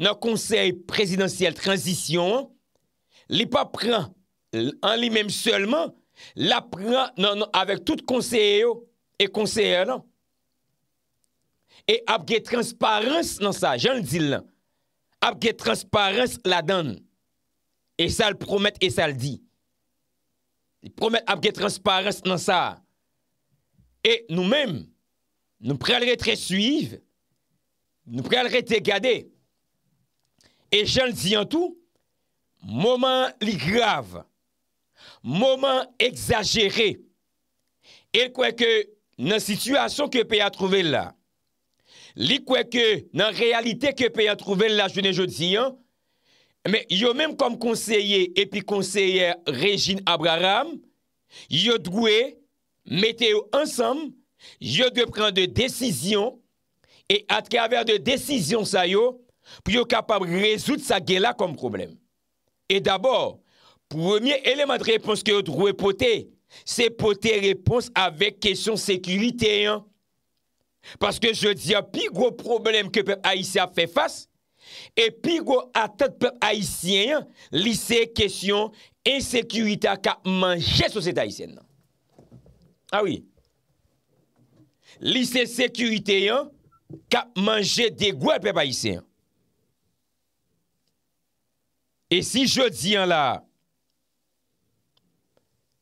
nan konsey presidansyel transisyon li pa pran an li menm selman la pran nan avèk tout konseye yo e konseye lan. E apge transparans nan sa, jan li di lan. Apge transparans la dan. E sa l promett e sa l di. Promett apge transparans nan sa E nou men, nou prelre te suive, nou prelre te gade. E jen li di an tou, mouman li grav, mouman egzajere. E kweke nan situasyon ke pe a trove la, li kweke nan realite ke pe a trove la, jen le jod ziyan, me yo men kom konseye epi konseye Regine Abraram, yo drouye, Mete yo ansam, yo gwe pren de desizyon, e atrever de desizyon sa yo, pou yo kapab rezout sa gela kom problem. E dabor, pwemye eleman de repons ke yo drouwe pote, se pote repons avek kesyon sekurite yon. Paske je diyo pi gwo problem ke pep Aisyen fe fass, e pi gwo atat pep Aisyen, li se kesyon ensekurita ka manje soseta Aisyen nan. Li se sekurite yon ka manje de gwa pe pa isen. E si jodi yon la,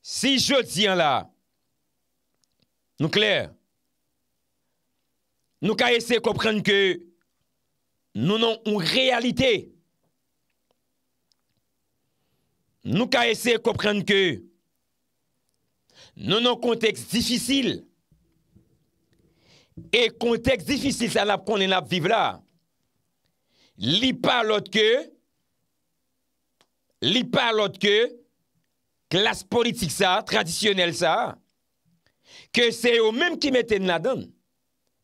si jodi yon la, nou kler, nou ka ese kopren ke nou nan ou realite. Nou ka ese kopren ke Nou nan konteks difisil. E konteks difisil sa nan ap konen ap vive la. Li pa lot ke, li pa lot ke, klas politik sa, tradisyonel sa, ke se yo menm ki mette nan la don.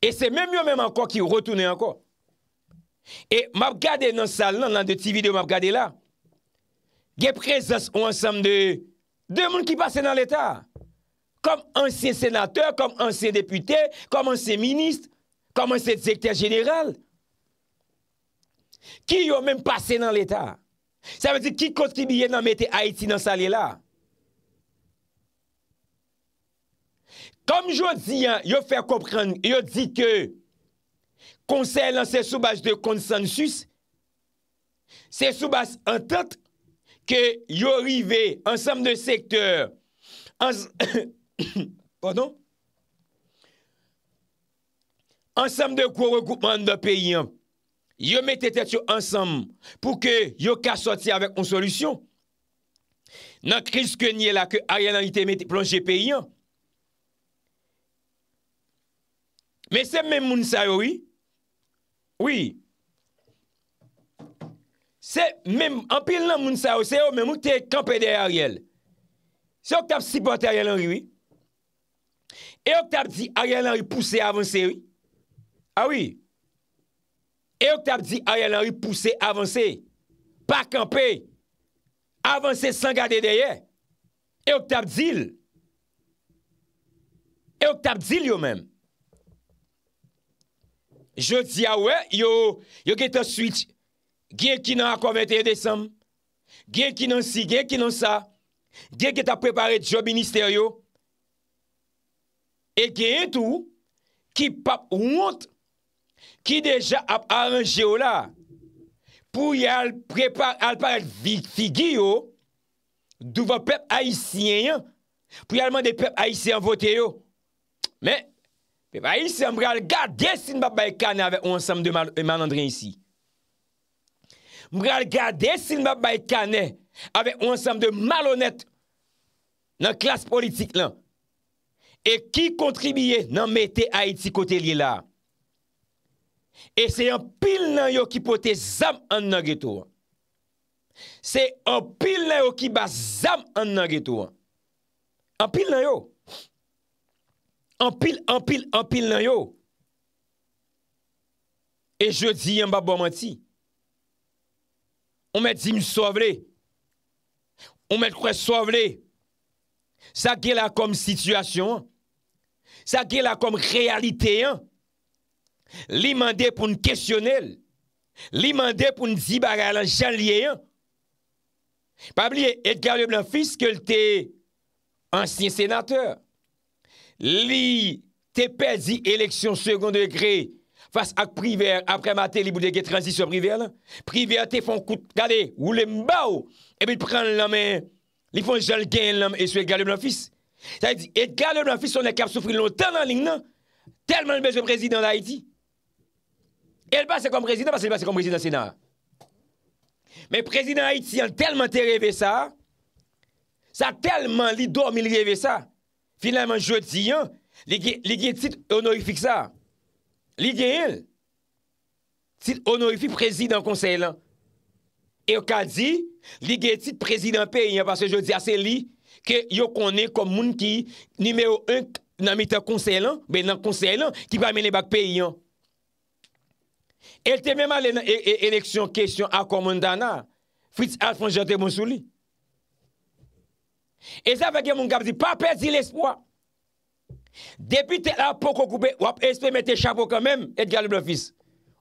E se menm yo menm anko ki yo rotounen anko. E map gade nan sal nan, nan de ti video map gade la, ge prezans ou ansam de, de moun ki pase nan leta. kom ansyen senatèr, kom ansyen deputè, kom ansyen minist, kom ansyen sektèr jenèral, ki yo mèm pase nan l'État. Sa mèdite ki kontribuyè nan mette Haiti nan sa lè la. Kom jò di, yo fèr komprèn, yo di ke konsey lan se soubase de konsensus, se soubase an tèt ke yo rive, ansèm de sektèr, ansèm ensem de kou rekoupman de peyi an, yo mette tet yo ensem pou ke yo ka soti avek kon solusyon, nan kriz ke nye la ke ariyanan ite plonje peyi an, men se men moun sa yo wii, wii, se men, an pil nan moun sa yo, se yo men moun te kampe de ariel, se yo kap sipote ariel an wii, E ok tap di a yon lan yu pousse avanse? A wii? Ah e ok tap di a yon lan yu pousse avanse? Pa kampe? Avanse san gade deye? E ok tap dil? E ok tap dil yo men? Je di a wè, yo geta switch gen ki nan akwa 21 Desem gen ki nan si, gen ki nan sa gen ki ta prepare job minister yo E gen yon tou ki pap wout ki deja ap aranje yo la pou yal parel figi yo douve pep aisyen, pou yal mande pep aisyen vote yo. Men, pep aisyen mbre al gade sin bab baykane ave onsam de manandren yisi. Mbre al gade sin bab baykane ave onsam de malonet nan klas politik lan. E ki kontribiye nan mette a iti kote li la. E se yon pil nan yo ki pote zam an nan geto an. Se yon pil nan yo ki ba zam an nan geto an. An pil nan yo. An pil, an pil, an pil nan yo. E je di yon babo amanti. On met di mi so avle. On met kwa so avle. On met kwa so avle. Sa ke la kom situasyon, sa ke la kom realite yon, li mande pou n'kesyonel, li mande pou n'zibara lan chanlie yon, pa li et garye blan fiske lte ansyen senateur, li te pedi eleksyon seconde gre fasa ak priver apre mate li boudegye transisyon priver lan, priver te fon kout gade ou le mba ou, e bi pran la men priver. Li fon jal gen lom eswe gale blan fis. Sa yi di, et gale blan fis son la kap soufri lontan nan ling nan, telman l bejwe prezidant la Haiti. El bas se kom prezidant, pas se bas se kom prezidant senar. Men prezidant Haiti an telman te revè sa, sa telman li dormi li revè sa. Finanman jodi an, li gen tit honorifi ksa. Li gen el, tit honorifi prezidant konsey lan. e yo ka di, li gen tit prezident peyyan, parce yo di a se li, ke yo konen kom moun ki, nimeyo 1 nanmite konsey lan, be nan konsey lan, ki pa mene bak peyyan. El te mèman eleksyon kèsyon akom moun dana, fit alfon jante moun sou li. E zavè gen moun kap di, pa perdi l'espoi. Depi te la poko koube, wap espè mette chabou ka mèm, et gali blofis.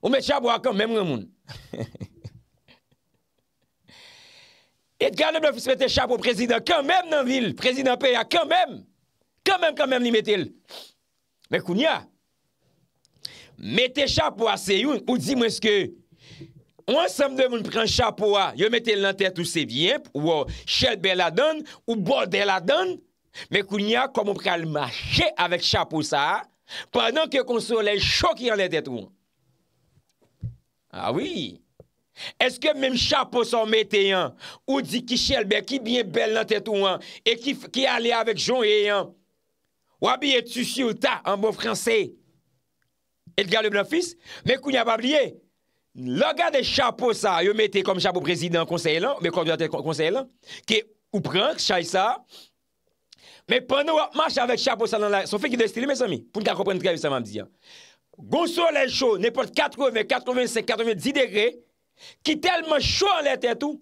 Ou mette chabou akom mèm gen moun. He he he. Et gade blan fise mette chapo prezident kanmem nan vil, prezident paya kanmem, kanmem kanmem li mette l. Mè koun ya, mette chapo a se yon ou di mwen ah se ke, ou ansem devoun pren chapo a, yo mette l nan tèt ou se vyen, ou ou chèl bel la don, ou bol del la don, mè koun ya, kon moun prel mache avèk chapo sa, pandan ke konsolè chok yon lè tèt ou. A wiii. Eske mèm chapo sa mète yon? Ou di ki chelbe ki byen bel nan tèt ou an? E ki ale avèk joun yon? Ou abye tu si ou ta an bo fransè? Et gale blan fis? Mè kou nya babliye? Lo gade chapo sa, yon mète kom chapo prezident konseye lan, mè kondilatè konseye lan, ki ou pran, chay sa, mè pan nou ap mâche avèk chapo sa nan la, son fèk yon destile mè sa mi, pou nka komprenn trevi sa mèm diyan. Gonso lèl chou, nèpote 80, 85, 80, 10 degrè, Ki telman chou an lè tè tou,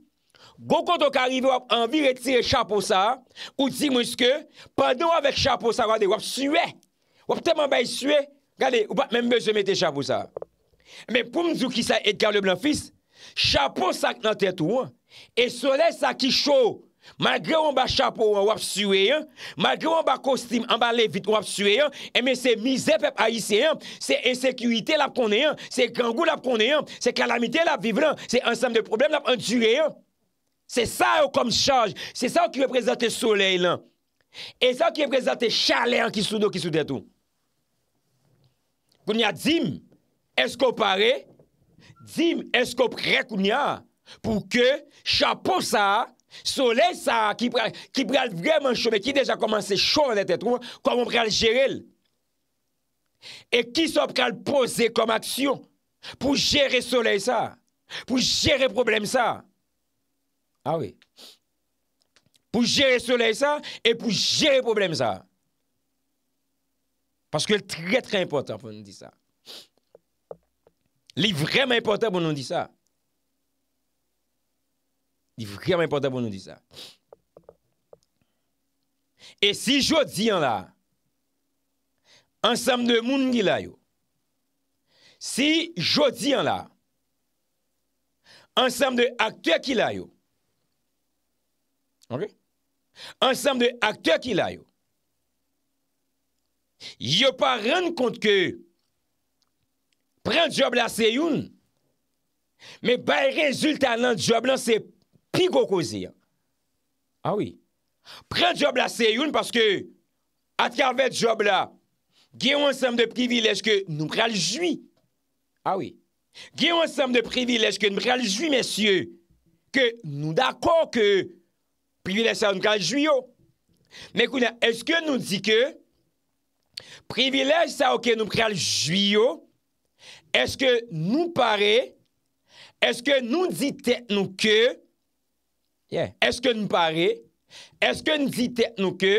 go konto karive wap anvi retire chapo sa, ou di mwiske, padon wap wèk chapo sa wade, wap suè, wap teman bèy suè, gade, ou bat mèm bezèmè te chapo sa. Mèm pou mzou ki sa Edgar le Blanfis, chapo sa k nan tè tou, e solè sa ki chou, Malgre ou an ba chape ou an wap suye an, malgre ou an ba kostim an ba levit ou an wap suye an, eme eh se mize pep ayise an, se ensekuitè la p kone an, se kangou la p kone an, se kalamite la p vive lan, se ansam de problem la p andure an. Se sa ou oh, kom chage, se sa ou ki reprezentè soleil lan, e sa ou ki reprezentè chale an ki sou nou ki sou detou. Koun ya dim, esko pare, dim, esko prekoun ya, pou ke chape ou sa a, Soleil ça qui pral, vraiment chaud mais qui déjà commencé chaud dans tête comment on le gérer Et qui sont le poser comme action pour gérer soleil ça, pour gérer problème ça. Ah oui. Pour gérer soleil ça et pour gérer problème ça. Parce que c'est très très important pour nous dire ça. C'est vraiment important pour nous dire ça. Di vremen portabou nou di sa. E si jodi an la, ansam de moun ki layo, si jodi an la, ansam de akte ki layo, ansam de akte ki layo, yo pa ren kont ke pren job la se yon, me bay rezult an lan job lan se pwede prikoko ziyan. Awi. Ah Pren job la seyoun, paske atkarve job la, geyon ansem de privilej ke nou pral jwi. Awi. Ah geyon ansem de privilej ke nou pral jwi, mesye, ke nou dako ke privilej sa nou pral jwi yo. Mekouna, eske nou di ke privilej sa ou ke nou pral jwi yo, eske nou pare, eske nou di te nou ke Eske nou pare, eske nou dite nou ke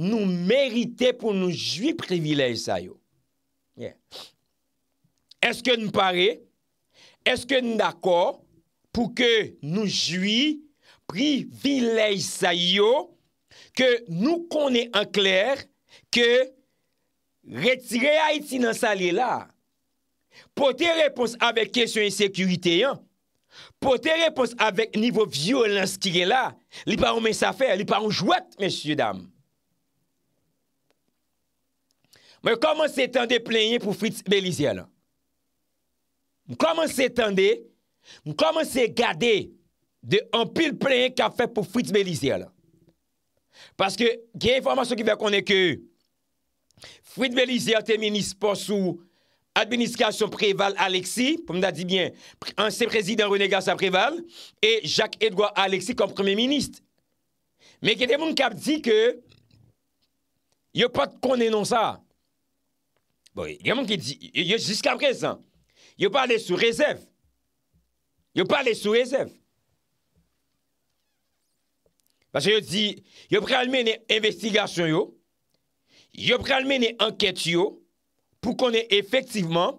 nou merite pou nou jwi privilej sa yo? Eske nou pare, eske nou d'akor pou ke nou jwi privilej sa yo ke nou konen anklèr ke retire a iti nan sa li la? Potè repons avè kèsyon yon sekurite yon? Potè repons avèk nivou violans ki gen la, li pa ou men sa fè, li pa ou jwèk, mèsyou dam. Mè koman se tende plenye pou Fritz Belizier la? Mè koman se tende, mè koman se gade de anpil plenye ka fè pou Fritz Belizier la? Paske gen informasyon ki vè konè ke, Fritz Belizier temenise pas sou... administration Préval Alexis, pour me dit bien, ancien président René Garça Préval, et Jacques-Edouard Alexis comme premier ministre. Mais il y a des gens qui dit que y a pas de non ça. Bon, il y a des gens qui disent, jusqu'à présent, n'y a pas sous réserve. Vous a pas sous réserve. Parce que je dis, y a une investigation, Il prennent une enquête, pou konen efektivman,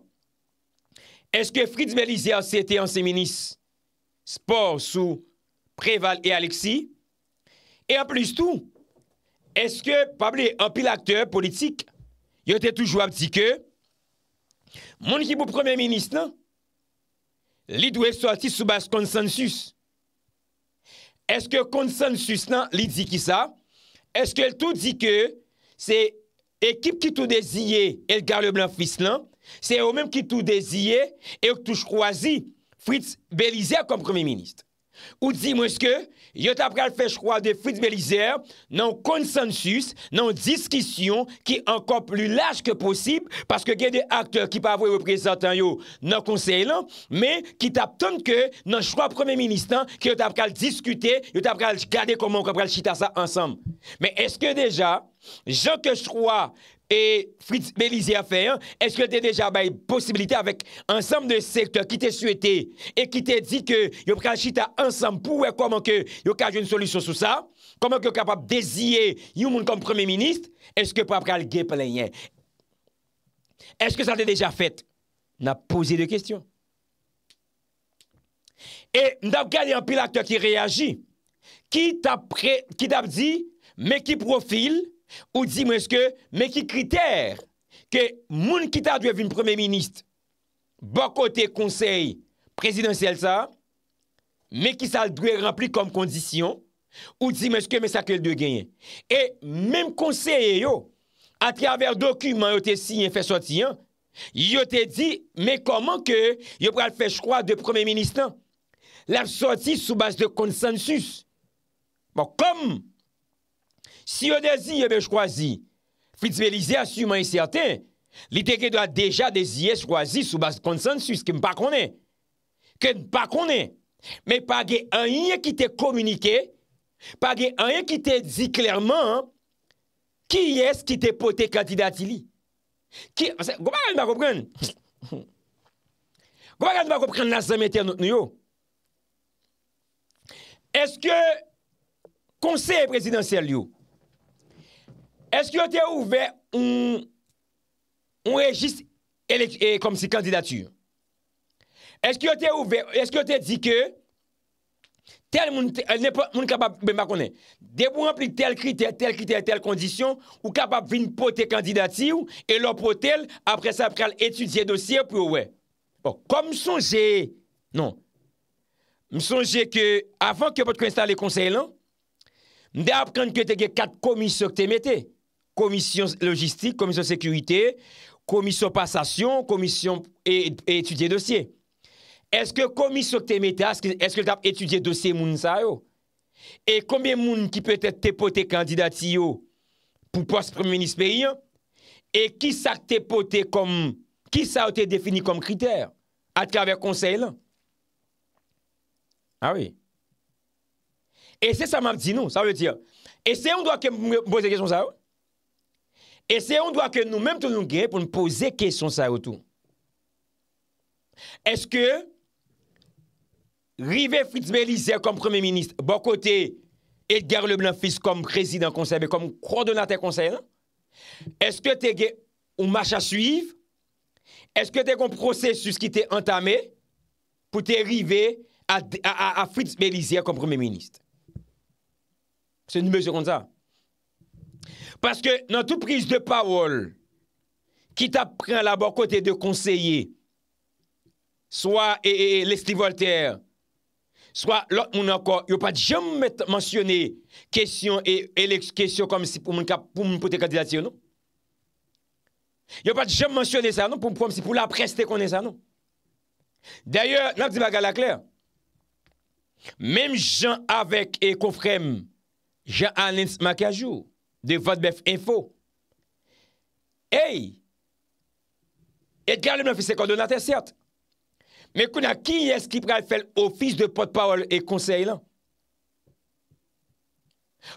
eske Fritz Belize a sete an se minis sport sou Preval et Alexis, e ap lis tou, eske, pabli, an pil akteur politik, yote toujou ap di ke, moun ki pou premier minis nan, li dwe sou ati sou bas konsensus. Eske konsensus nan, li di ki sa, eske tou di ke, se konen Ekip ki tou dezye el gar le blan fis lan, se ou menm ki tou dezye el tou chkwazi Fritz Belizea kom premi minist. Ou di mweske, yo tap pral fè chkwa de fuit belizer nan konsensus, nan diskisyon ki ankon plu lache ke posib, paske gen de akteur ki pa avwe reprezentan yo nan konsey lan, me ki tap tonke nan chkwa premè ministan ki yo tap pral diskute, yo tap pral gade komon, kap pral chita sa ansam. Me eske deja, jan ke chkwa... E Fritz Belize a feyen, eske te deja baye posibilite avek ansam de sektor ki te suete e ki te di ke yo pral chita ansam pou e koman ke yo kajen solusyon sou sa, koman ke yo kapab dezye you moun kon preme minist, eske pa pral ge plenye. Eske sa te deja fet? Na pose de kestyon. E n'dab gade yon pil akter ki reyaji, ki tap pre, ki tap di, me ki profil, Ou di mwen ske, mwen ki kriter Ke moun kita dwev Yon premier ministre Bo kote konsey Prezidentiel sa Mwen ki sa dwe rempli kom kondisyon Ou di mwen ske, mwen sa ke l de genyen E menm konsey e yo Atraver dokumen Yo te si yon fè sorti Yo te di, men koman ke Yo pral fè chkwa de premier ministre La fè sorti sou bas de konsensus Bon, kom Si yo de zi yo bej kwa zi, fitzbelize asyman yi serten, li teke do a deja de zi yi kwa zi sou bas konsensus ke mpa kone. Ke mpa kone. Me pa ge anye ki te komunike, pa ge anye ki te di klerman, ki yes ki te pote kandidatili. Ki, anse, gwa gwa anye ba kopren. Gwa gwa anye ba kopren nan zanmete anot nou yo. Eske konseye prezidansel yo Esk yo te ouve, on rejist e kom si kandidatiu. Esk yo te ouve, esk yo te di ke, tel moun kapab, moun kapab, mwen pa konen, de pou rempli tel kriter, tel kriter, tel kondisyon, ou kapab vin poter kandidatiu, e lopo tel, apre sa pral etudye dosye, pou ouve. Kom bon, m sonje, non, m sonje ke, avan ke pot konen sa le konsey lan, m de ap kante ke te ge kat komisyon te mette, commission logistique, commission sécurité, commission passation, commission et, étudier dossier. Est-ce que commission te est-ce que tu as étudié dossier moun Et combien de qui peut être pote candidat pour poste premier ministre pays hein? Et qui ça poté comme, qui ça a été défini comme critère à travers conseil Ah oui. Et c'est ça m'a dit nous, ça veut dire. Et c'est on doit que me poser question ça. Hein? Et c'est un droit que nous-mêmes nous avons pour nous poser question ça autour. Est-ce que Rivé Fritz Belizer comme premier ministre, bon côté Edgar Leblanc fils comme président conseil, mais comme coordonnateur conseil, hein? est-ce que tu es un marche à suivre? Est-ce que tu as un processus qui t'est entamé pour t'arriver à, à, Fritz Belizer comme premier ministre? C'est une mesure comme ça. Paske nan tou priz de pawol, ki ta pren la bo kote de konseye, swa e l'estivolter, swa l'ot moun anko, yo pat jom mensyone kesyon e leks kesyon pou moun pote kandidasyon nou. Yo pat jom mensyone sa nou pou moun premsi pou la preste konen sa nou. D'ayor, nan di baga la kler, menm jen avek e kofrem jen anens makajou, de Vodbef Info. Hey! Edgar le fait de coordonnateur, certes. Mais qui est-ce qui pourrait faire office de porte-parole et conseil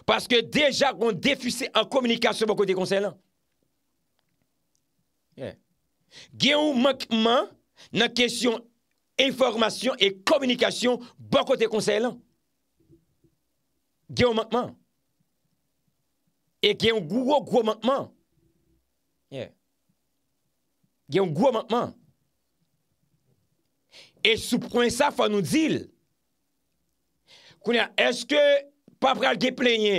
Parce que déjà, on défusé en communication beaucoup côté conseil. là. Il y a un manquement dans la question information et communication beaucoup côté conseil. là. Il y a un manquement. E gen yon gwo gwo mankman. Gen yon gwo mankman. E soupron sa fwa nou dil. Kounen, eske papral gen plenye?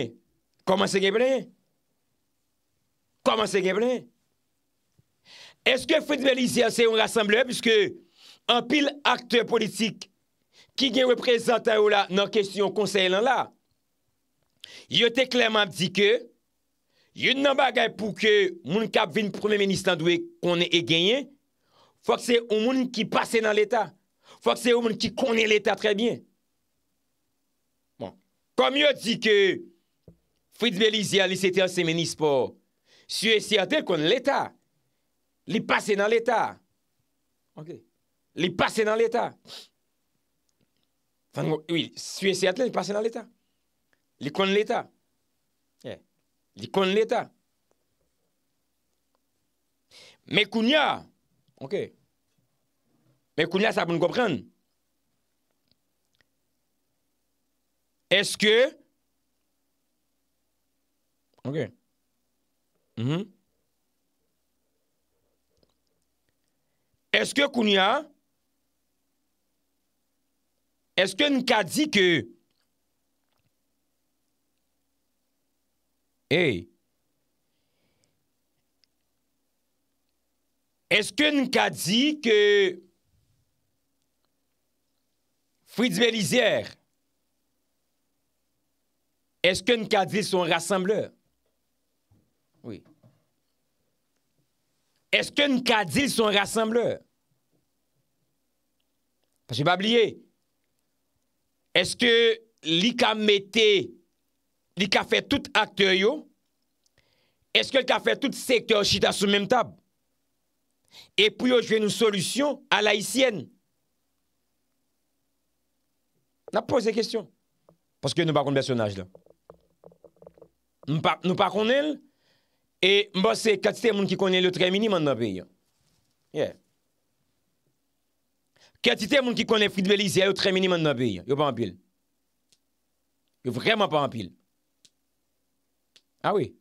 Koman se gen plenye? Koman se gen plenye? Eske fwit belizye ase yon rassemble? Piske an pil akte politik ki gen reprezentan ou la nan kesyon konsey lan la. Yo te klaman di ke Yon nan bagay pou ke moun kap vin prome menis lan dwe kone e genyen, fòk se ou moun ki pase nan l'Etat, fòk se ou moun ki kone l'Etat trebyen. Bon, kom yo di ke Fritz Belizia li setel se menis po, Suessi atle kone l'Etat, li pase nan l'Etat. Ok. Li pase nan l'Etat. Fan nou, oui, Suessi atle li pase nan l'Etat. Li kone l'Etat. Yey. Di kon leta. Mè koun ya, mè koun ya sa pou nou kopren. Eske, mm-hmm. eske, eske koun ya, eske nou ka di ke Est-ce qu'il y a quelqu'un qui a dit que Fritz Belizier, est-ce qu'il y a quelqu'un qui a dit son rassembleur? Oui. Est-ce qu'il y a quelqu'un qui a dit son rassembleur? Je n'ai pas oublié. Est-ce que l'ICAM était... li ka fe tout akter yo, eske li ka fe tout sektor chita sou menm tab? E pou yo jve nou solusyon a la isyen? Na pose kestyon. Paske nou pa kon personaj la. Nou pa kon el, e mba se katite moun ki kon el yo tre mini man nan peyo. Ye. Katite moun ki kon el Frit Belize yo tre mini man nan peyo. Yo pa an pil. Yo vreman pa an pil. Awi. Ah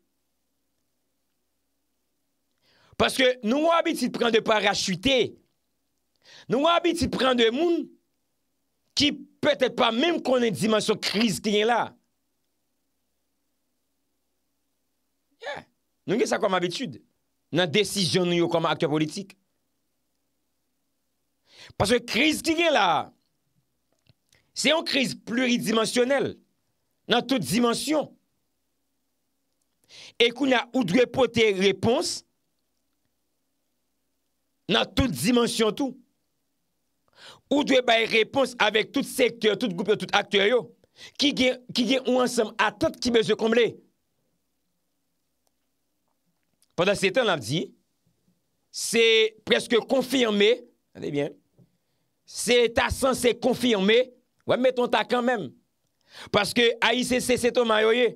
Paske nou wabit si pren de parachute, nou wabit si pren de moun ki petet pa mèm konen dimensyon kriz ki gen la. Yeah. Nou gen sa konm abitud nan desijon nou yo konm akyo politik. Paske kriz ki gen la, se yon kriz pluridimensionel nan tout dimensyon. ekou na ou dwe pote repons nan tout dimensyon tou. Ou dwe bay repons avek tout sektor, tout goup, tout aktor yo. Ki gen ou ansam atot ki beze komble. Pendan setan la vdi, se preske konfirme, se ta sanse konfirme, wè meton ta kanmem. Paske AICC setan mayoye,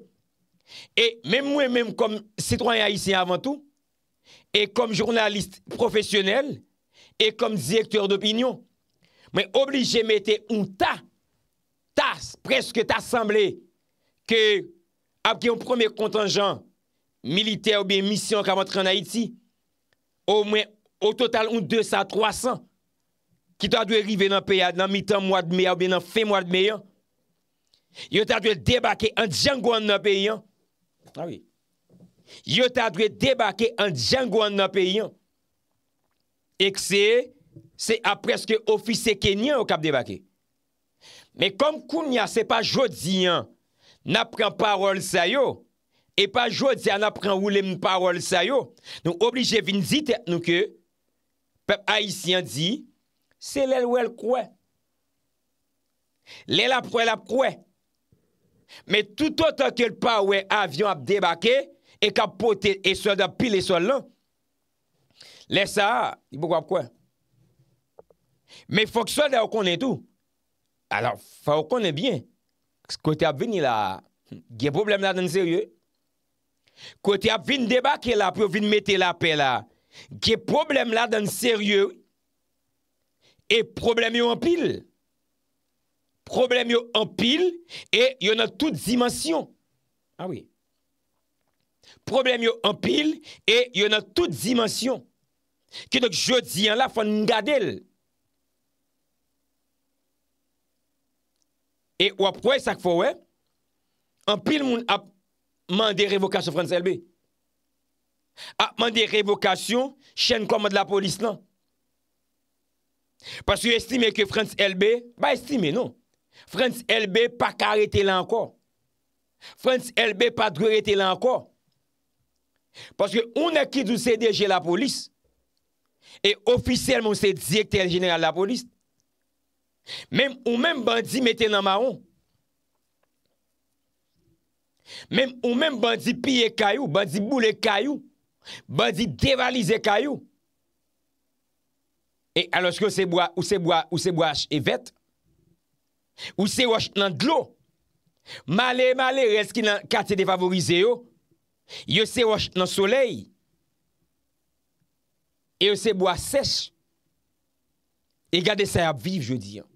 Et mè mwen mèm kom Sétroyen Haitien avant tout Et kom jounaliste profesyonel Et kom direktor d'opinion Mwen oblige mète Un ta Preske ta samble Kè apke yon prome kontanjan Militer ou bè misyon Kabantran Haiti O mwen o total un 200-300 Ki ta dwe rive nan peyad Nan mitan mwa dmeyad ou bè nan fe mwa dmeyad Yo ta dwe Debake an djan gwan nan peyad Ah yo ta dwe debake an djan gwan nan pe yon, ek se apreske ofise kenyan ou kap debake. Me kom koun ya se pa jodi an napren parol sayo, e pa jodi an napren wulem parol sayo, nou oblije vin dite nou ke pep haisyen di, se lèl wèl kouè, lèl ap kouè lèl ap kouè, Me toutot ankel pa ou e avyon ap debake, e kap pote, e sold ap pil e sold lan. Le sa, i pou kwa ap kwa. Me fok sold a okon e tou. Alors, fok okon e bien. Kote ap vin la, ge problem la dan serye. Kote ap vin debake la, pou vin mette la pe la. Ge problem la dan serye. E problem yo an pil. problem yo an pil, e yon an tout dimensyon. Awi. Problem yo an pil, e yon an tout dimensyon. Keno k jodi an la fwa n gadel. E wap wè sak fwa wè, an pil moun ap mande revokasyon Frans LB. Ap mande revokasyon, chen komad la polis lan. Non. Pas yo estime ke Frans LB, ba estime non. Non. Frans LB pa karete lankor. Frans LB pa drurete lankor. Paske ou nè ki d'ou sè deje la polis, e ofisèl moun sè dièk tèl general la polis, mèm ou mèm bandi mette nan maron. Mèm ou mèm bandi piye kayou, bandi boule kayou, bandi devalize kayou. E aloske ou se boache evèt, Ou se wach nan dlo. Male male reski nan kate defavorize yo. Yo se wach nan soley. E yo se bo a ses. E gade sa ap viv jodi an.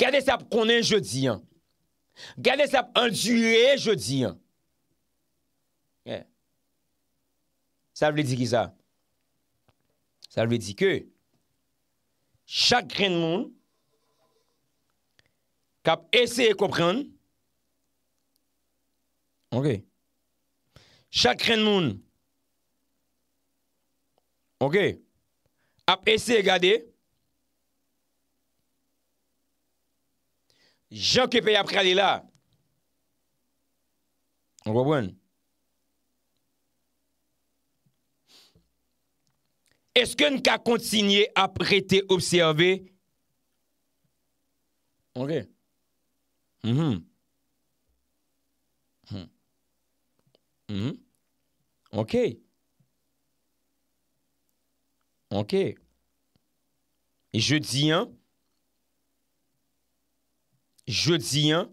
Gade sa ap konen jodi an. Gade sa ap anduye jodi an. Eh. Sa vle di ki sa? Sa vle di ki? Chak ren moun. K ap ese e kopren. Ok. Chakren moun. Ok. Ap ese e gade. Jank e pe ap kade la. An wabwen. Eske n ka kontinye ap rete obseve. Ok. Mm-hmm. Mm-hmm. Mm-hmm. Ok Ok Je di yon Je di yon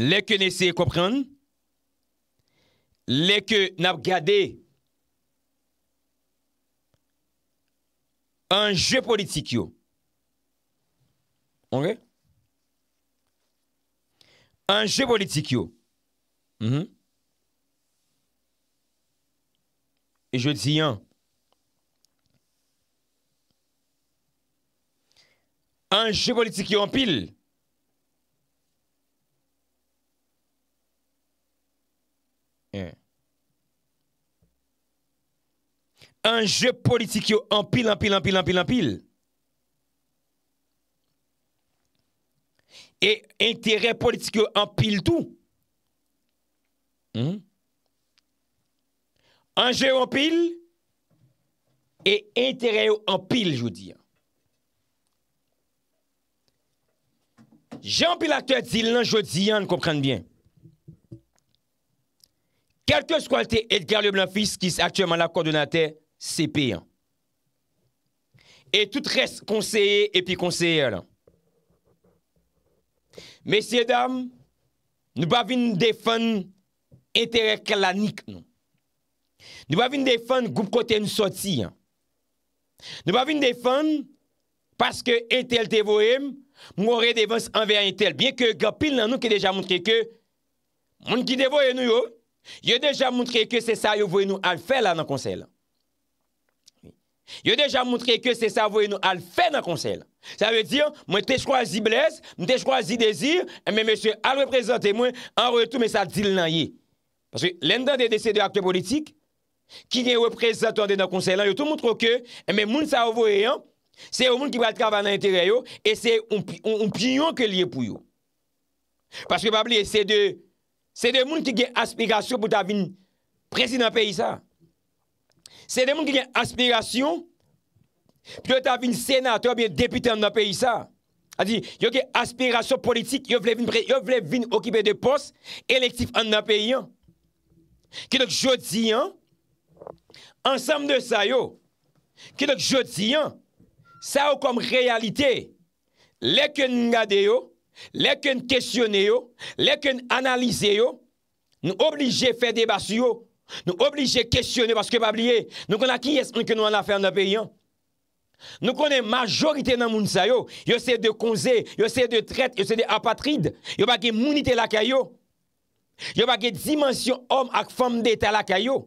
Leke nese kopran Leke nab gade Anje politik yo Anje politik yo Anje mhm. politik yo Anje eh. politik yo Anje politik yo et intere politik yo anpil tou. Hmm? An jè e yo anpil, et intere yo anpil, jwou diyan. Jè yo anpil akte diyan, jwou diyan, nou komprende bien. Kalko skwalte Edgar Leblanc-Fiss ki aktuèman lak kwa donate sepeyan. Et tout reste konseye, epi konseye alan. Mesye dam, nou ba vin nou defan entere klanik nou. Nou ba vin nou defan goup kote nou soti an. Nou ba vin nou defan paske entel devoyem, mwore devos anve a entel. Bien ke gapil nan nou ki deja mwontre ke, mwoun ki devoyen nou yo, yo deja mwontre ke se sa yo voyen nou an fe la nan konsey lan. Yo deja moutre ke se savoy nou al fè nan konseil. Sa ve diyo, mwen te chwazi blèz, mwen te chwazi dezir, mwen mèche al reprezenté mwen, an reto mè sa dil nan ye. Paske lèndan de desè de akte politik, ki gen reprezentande nan konseil lan, yo tou moutre ke, mè moun savoy yon, se yon moun ki bat kavan nan ite reyo, e se yon piyon ke liye pou yo. Paske babli, se de moun ki gen aspikasyon pou ta vin presi nan peyi sa. Se de moun ki gen aspirasyon, pi yo ta vin senator bi depite an nan peyi sa. A di, yo gen aspirasyon politik, yo vle vin okipe de pos elektif an nan peyi an. Ki lak jodi an, ansam de sa yo, ki lak jodi an, sa yo kom realite, lèkèn nga de yo, lèkèn kèsyonè yo, lèkèn analize yo, nou oblige fè debasy yo. Nou oblige kestyone paske pabliye. Nou kon a ki yesman ke nou an afer nan pe yon. Nou kon e majorite nan moun sayo. Yo se de konze, yo se de tret, yo se de apatride. Yo pa ge mounite lakay yo. Yo pa ge dimansyon om ak fomde talakay yo.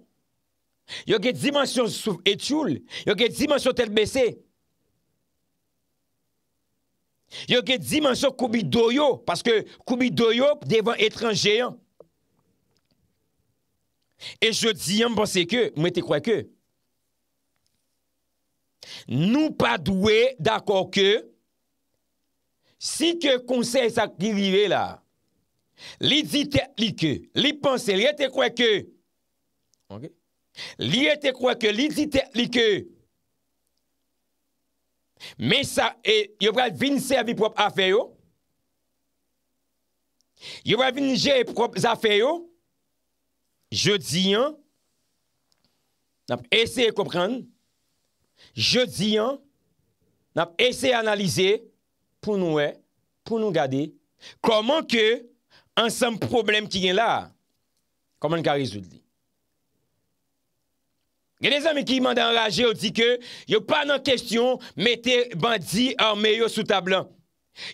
Yo ge dimansyon sou etchoul. Yo ge dimansyon telbese. Yo ge dimansyon koubi doyo. Paske koubi doyo devan etran jeyan. E jodi yon pense ke, mwen te kwa ke. Nou pa dwe d'akor ke, si ke konsey sa kri vive la, li dite li ke, li pense, li te kwa ke. Li te kwa ke, li dite li ke. Men sa, yo vwa vin sevi prop afe yo. Yo vwa vin je prop afe yo. Je di yon, nap ese yon kopran, je di yon, nap ese yon analize, pou nou e, pou nou gade, koman ke ansem problem ki gen la, koman ka rezout li. Gen de zan mi ki mandan raje ou di ke, yo pa nan kesyon mette bandi an meyo sou tablan,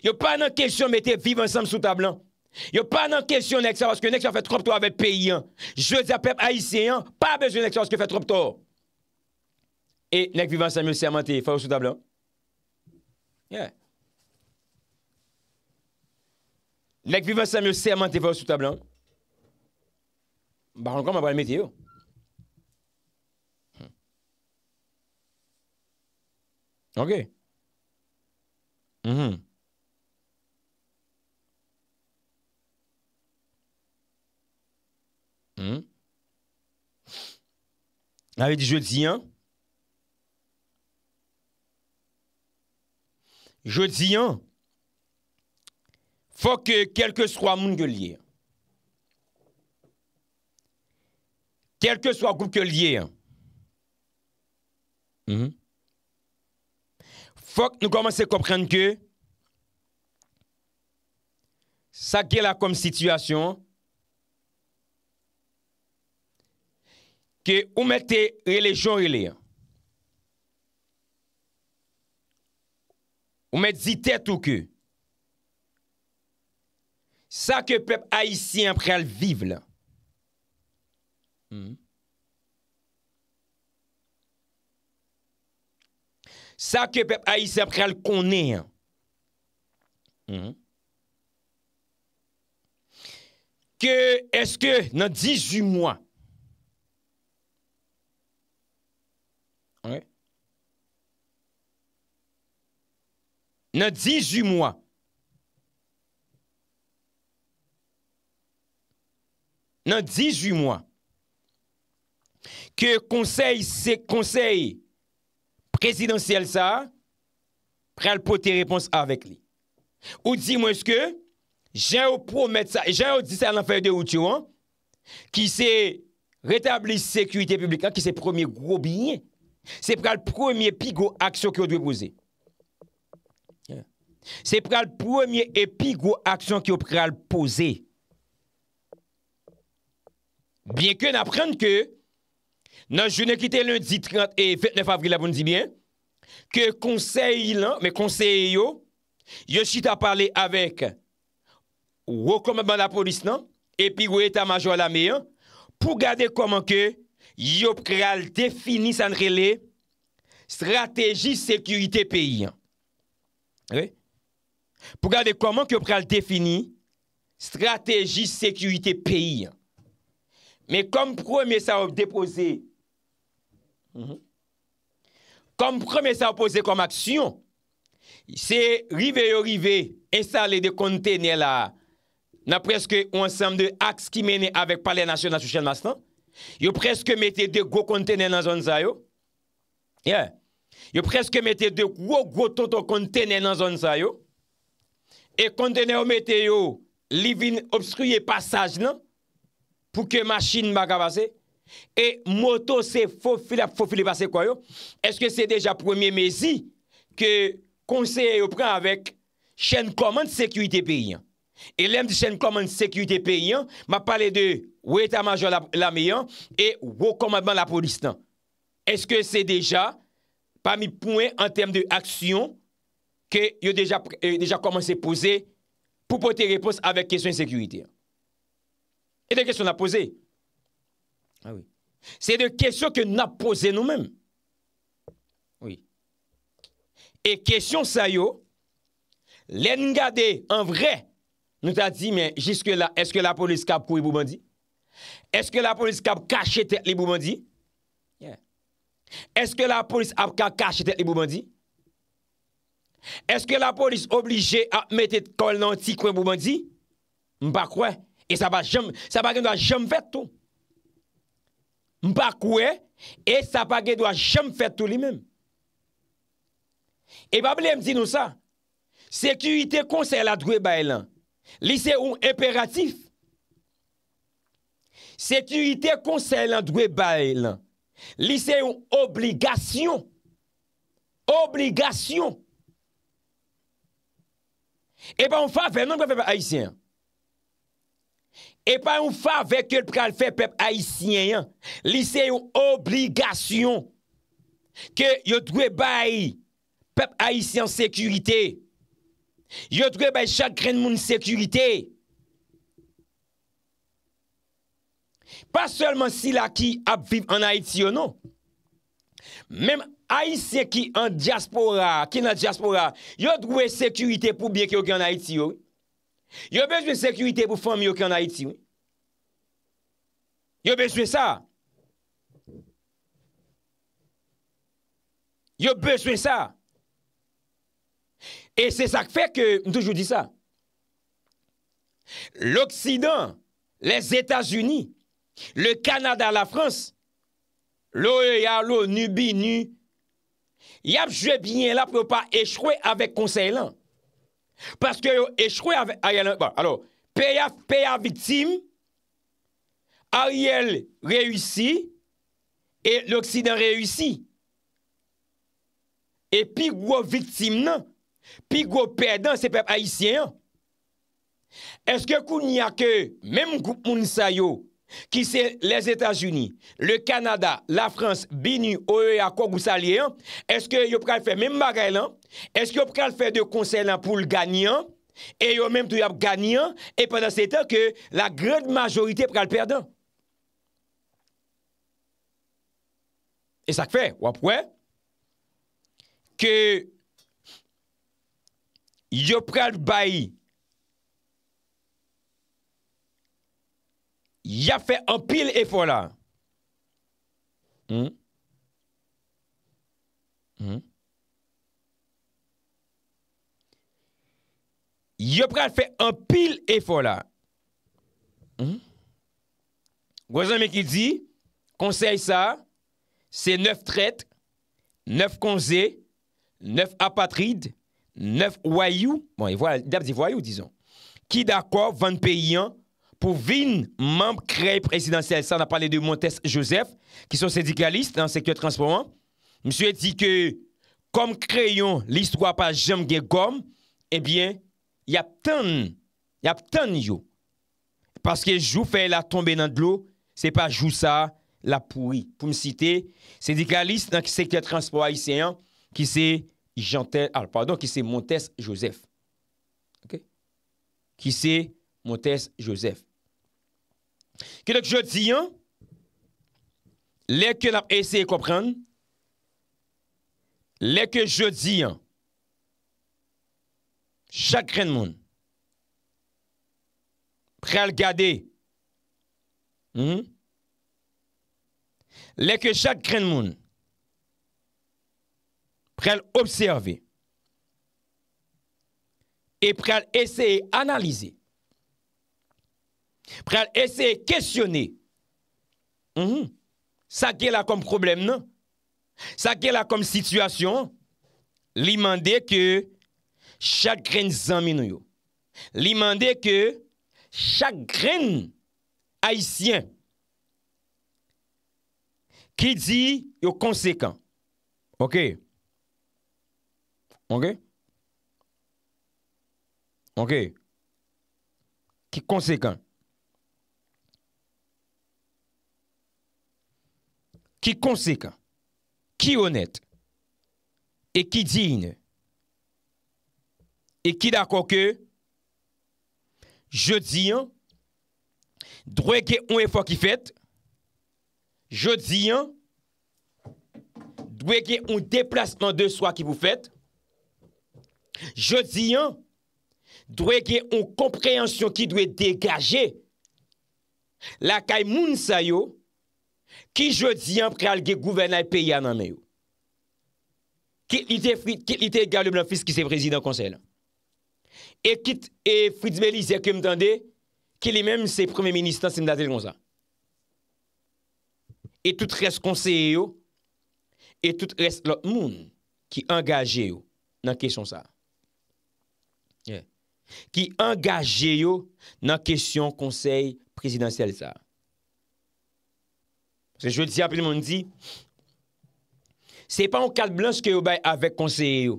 yo pa nan kesyon mette viv ansem sou tablan, a pas de question nexa parce que nexa fait trop tôt avec paysan. Hein. Je dis à peuple haïtien, hein. pas besoin nexa parce que fait trop tôt Et nex vivant Samuel sermenté, faut sous table. Hein. Yeah. Nex vivant Samuel sermenté, faut sous table. Bah encore m'a pas le météo. Hmm. OK. Mhm. Havè di jodi yon. Jodi yon. Fòk kelke swa moun gyo liye. Kelke swa goup gyo liye. Hmm? Fòk nou komanse komprenke. Sake la kom situasyon. Ke ou mette re lejon re le an? Ou mette zi tet ou ke? Sa ke pep a y si an pre al vive la? Hmm. Sa ke pep a y si an pre al kone an? Hmm. Ke eske nan 18 mwa? nan 18 mwa, nan 18 mwa, ke konsey, se konsey, prezidentiel sa, prel poti repons avèk li. Ou di mwen skè, jen ou pou mèt sa, jen ou di sa nan fèy de ou tchouan, ki se retabli sekwite publika, ki se promi grobiye, Se pra l'proumi epigo aksyon ki yo dwe pouze. Se pra l'proumi epigo aksyon ki yo pral pouze. Bien ke napren ke, nan jounen kite lundi 30 et fètne favri la bon di bien, ke konsey lan, me konsey yo, yo si ta pale avek, wou koma ban la polis lan, epigo eta majwa la meyan, pou gade koman ke, yo pral defini san rele strategi sekurite peyi. Ouè? Pou gade koman ki yo pral defini strategi sekurite peyi. Me kom promè sa wop depose kom promè sa wop pose kom aksyon se rive yo rive ensale de konte nè la nè preske ou ansam de aks ki mène avèk pale nasyon nasyon masnan Yo preske mette de go kontene nan zon zay yo. Yo preske mette de go go toto kontene nan zon zay yo. E kontene yo mette yo livin obskriye pasaj nan. Pou ke masjin magavase. E moto se fofile, fofile base kwayo. Eske se deja 1er mezi ke konseye yo pran avek chen koman sekuiti peyen. E lem di chen koman sekuiti peyen ma pale de Ou etat-major la meyan E ou komadman la polis nan Eske se deja Pamipouen an tem de aksyon Ke yo deja Komanse pose Pou poti repos avek kesyon sekurite E de kesyon la pose Se de kesyon Ke nan pose nou men Oui E kesyon sayo Len nga de En vre Nouta di men Eske la polis kap kou e bou bandi Eske la polis kap kache tèk li Boubandi? Eske la polis ap kap kache tèk li Boubandi? Eske la polis oblige ap mette kol nanti kwen Boubandi? Mpa kwen, e sa pa gen do a jem fè tou. Mpa kwen, e sa pa gen do a jem fè tou li men. E bable mdi nou sa, Sekyuitè konsey la dwe bay lan, lise ou imperatif, Sekurite konsey lan dwe bay lan, li se yon obligasyon, obligasyon, e pa yon fave, nan pepe Aisyen, e pa yon fave ke pral fe pepe Aisyen, li se yon obligasyon, ke yo dwe bay pepe Aisyen sekurite, yo dwe bay chakren moun sekurite, Pas selman sila ki ap viv an Haiti yo, no. Mem aise ki an diaspora, ki nan diaspora, yo drouwe sekurite pou bie ki yo ki an Haiti yo. Yo beswe sekurite pou fami yo ki an Haiti yo. Yo beswe sa. Yo beswe sa. E se sak fe ke nou toujou di sa. L'Oksidan, les Etats-Unis, Le Kanada la Frans Lo e ya lo nubi nu Yap jwe biyen la Po pa echwe avek konsey lan Paske yo echwe Aya lan Pe ya vitim Aya l reyusi E l oksidan reyusi E pi yo vitim nan Pi yo pedan sepep Aisyen Eske koun ya ke Mem goup mounisay yo ki se les Etats-Unis, le Kanada, la Frans, Bini, Oe, Akwa, Goussali, eske yo pral fè mèm bagay lan, eske yo pral fè de konsey lan pou l ganyan, e yo mèm tou yap ganyan, e padan se etan ke la grèd majorite pral perdan. E sak fè, wap wè, ke yo pral bayi Ya fè an pil e fola. Hmm? Hmm? Yo pral fè an pil e fola. Hmm? Gwazan men ki di, konsey sa, se neuf tret, neuf konze, neuf apatrid, neuf wayou, bon, yi dap di wayou, dison, ki da kwa van peyi an pour vin membre créé présidentiel. Ça, on a parlé de Montes Joseph, qui sont syndicalistes dans le secteur transport. Monsieur dit que, comme crayon, l'histoire par Jean Gegom, eh bien, il y a tant, il y a tant yo. Parce que jou fait la tomber dans l'eau, c'est pas jou ça la pourri. Pour me citer, syndicaliste dans le secteur transport haïtien, qui c'est Jantel, ah, pardon, qui c'est Montes Joseph. OK? Qui c'est Montes Joseph. Kèdèk jò diyan, lèk lèp esey kopran, lèk jò diyan, chak kren moun, prèl gade, hmm, lèk chak kren moun, prèl obseve, e prèl esey analize. Prèl ese kèsyonè, sa mhm. kè la kom problem nan, sa kè la kom situasyon, li mandè ke chakren zanmè nou yo, li mandè ke chakren aisyen, ki di yo konsekant. Ok? Ok? Ok? Ok? Ki konsekant? Ki konsek, ki onet, e ki din, e ki lakon ke, jodi an, dwege on enfo ki fet, jodi an, dwege on deplasman de swa ki pou fet, jodi an, dwege on komprehansyon ki dwe degaje, la kay moun sayo, Ki jodi an preal ge gouvenay peya nan meyo? Kit li te egalou blan fis ki se prezid an konsey lan? E kit e fridz meli zekem tande, ki li menm se premen ministan se mdatel kon sa? E tout res konseye yo, e tout res lot moun ki engaje yo nan kesyon sa. Ki engaje yo nan kesyon konsey prezidansel sa. Se jwe di apri moun di, se pa ou kal blanche ke yo bay avek konseye yo.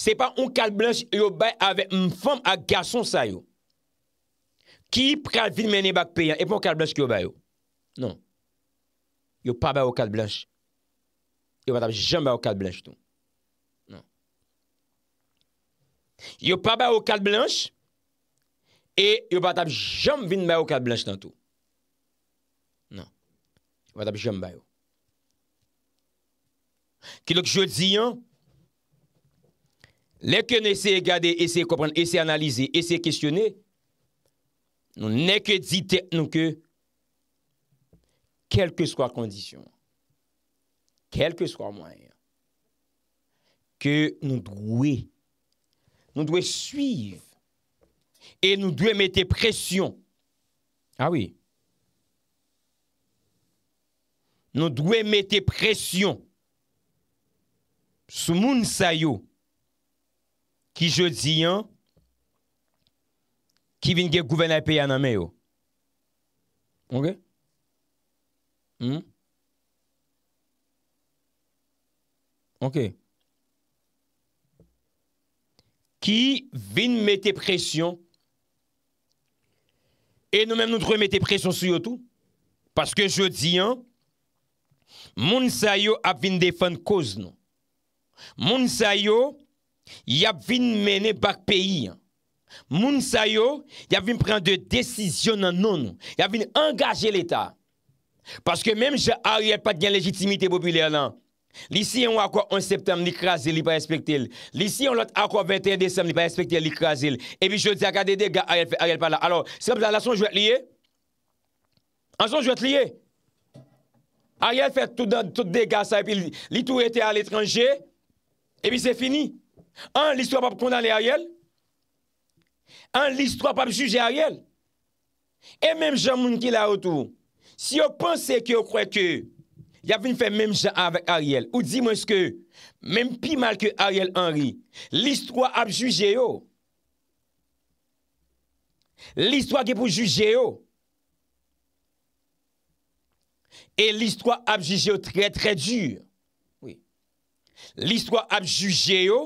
Se pa ou kal blanche yo bay avek mfom a gason sa yo. Ki pra vil mene bak peyan epon kal blanche ke yo bay yo. Non. Yo pa bay ou kal blanche. Yo bat ap jom bay ou kal blanche ton. Non. Yo pa bay ou kal blanche e yo bat ap jom vin bay ou kal blanche ton tou. Vat ap jom bayo. Kilo k jodi an, leke nese gade, ese kopren, ese analize, ese kestyone, nou neke dite nou ke kelke swa kondisyon, kelke swa mwaya, ke nou dwe, nou dwe suy, e nou dwe mette presyon, a ah oui, nous devons mettre pression sur moun yo qui je dis hein, qui vient gouverner le pays en main oh. OK hmm? OK qui vient mettre pression et nous-mêmes nous devons mettre pression sur eux tout parce que je dis hein, Moun sa yo ap vin defan koz nou. Moun sa yo yap vin mene bak peyi. Moun sa yo yap vin pren de desisyon nan nou nou. Yap vin angaje l'Etat. Paske menm jè a riyè pat gen legitimite popilya nan. Li si yon wakwa 1 septem li krasil li pa respektil. Li si yon wakwa 21 desem li pa respektil li krasil. E pi jè akade de a riyè pala. Alor, se ap la lason jwet liye? Lason jwet liye? Ariel fè tout degasa, li tou rete a l'étranger, e pi sè fini. An, l'histoire pa pou kondanle Ariel, an, l'histoire pa pou juge Ariel, e menm Jean Mounki la wotou. Si yo pense ki yo kwek yo, ya vin fè menm Jean avèk Ariel, ou di mwen sè ke, menm pi mal ke Ariel Henry, l'histoire ap juge yo, l'histoire ki pou juge yo, E l'histoire ap jujye yo tre tre dur. Oui. L'histoire ap jujye yo.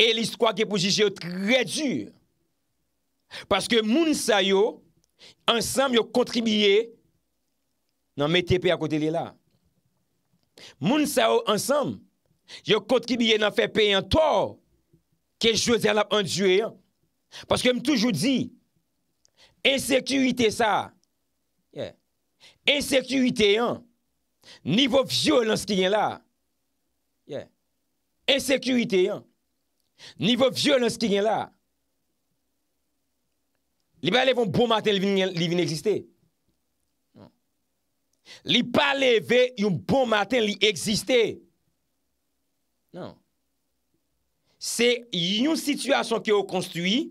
E l'histoire ki pou jujye yo tre dur. Paske moun sa yo. Ansem yo kontribiye. Nan mette pe akote li la. Moun sa yo ansem. Yo kontribiye nan fe pe an to. Ke jwede an ap anjwe. Paske m toujou di. Ensekurite sa. Yeah. Ensekurite yon, nivou vjou lans ki gen la. Ensekurite yon, nivou vjou lans ki gen la. Li ba leve bon non. yon bon maten li vini eksiste? Li ba leve yon bon maten li eksiste? Non. Se yon situasyon ki yo konstoui,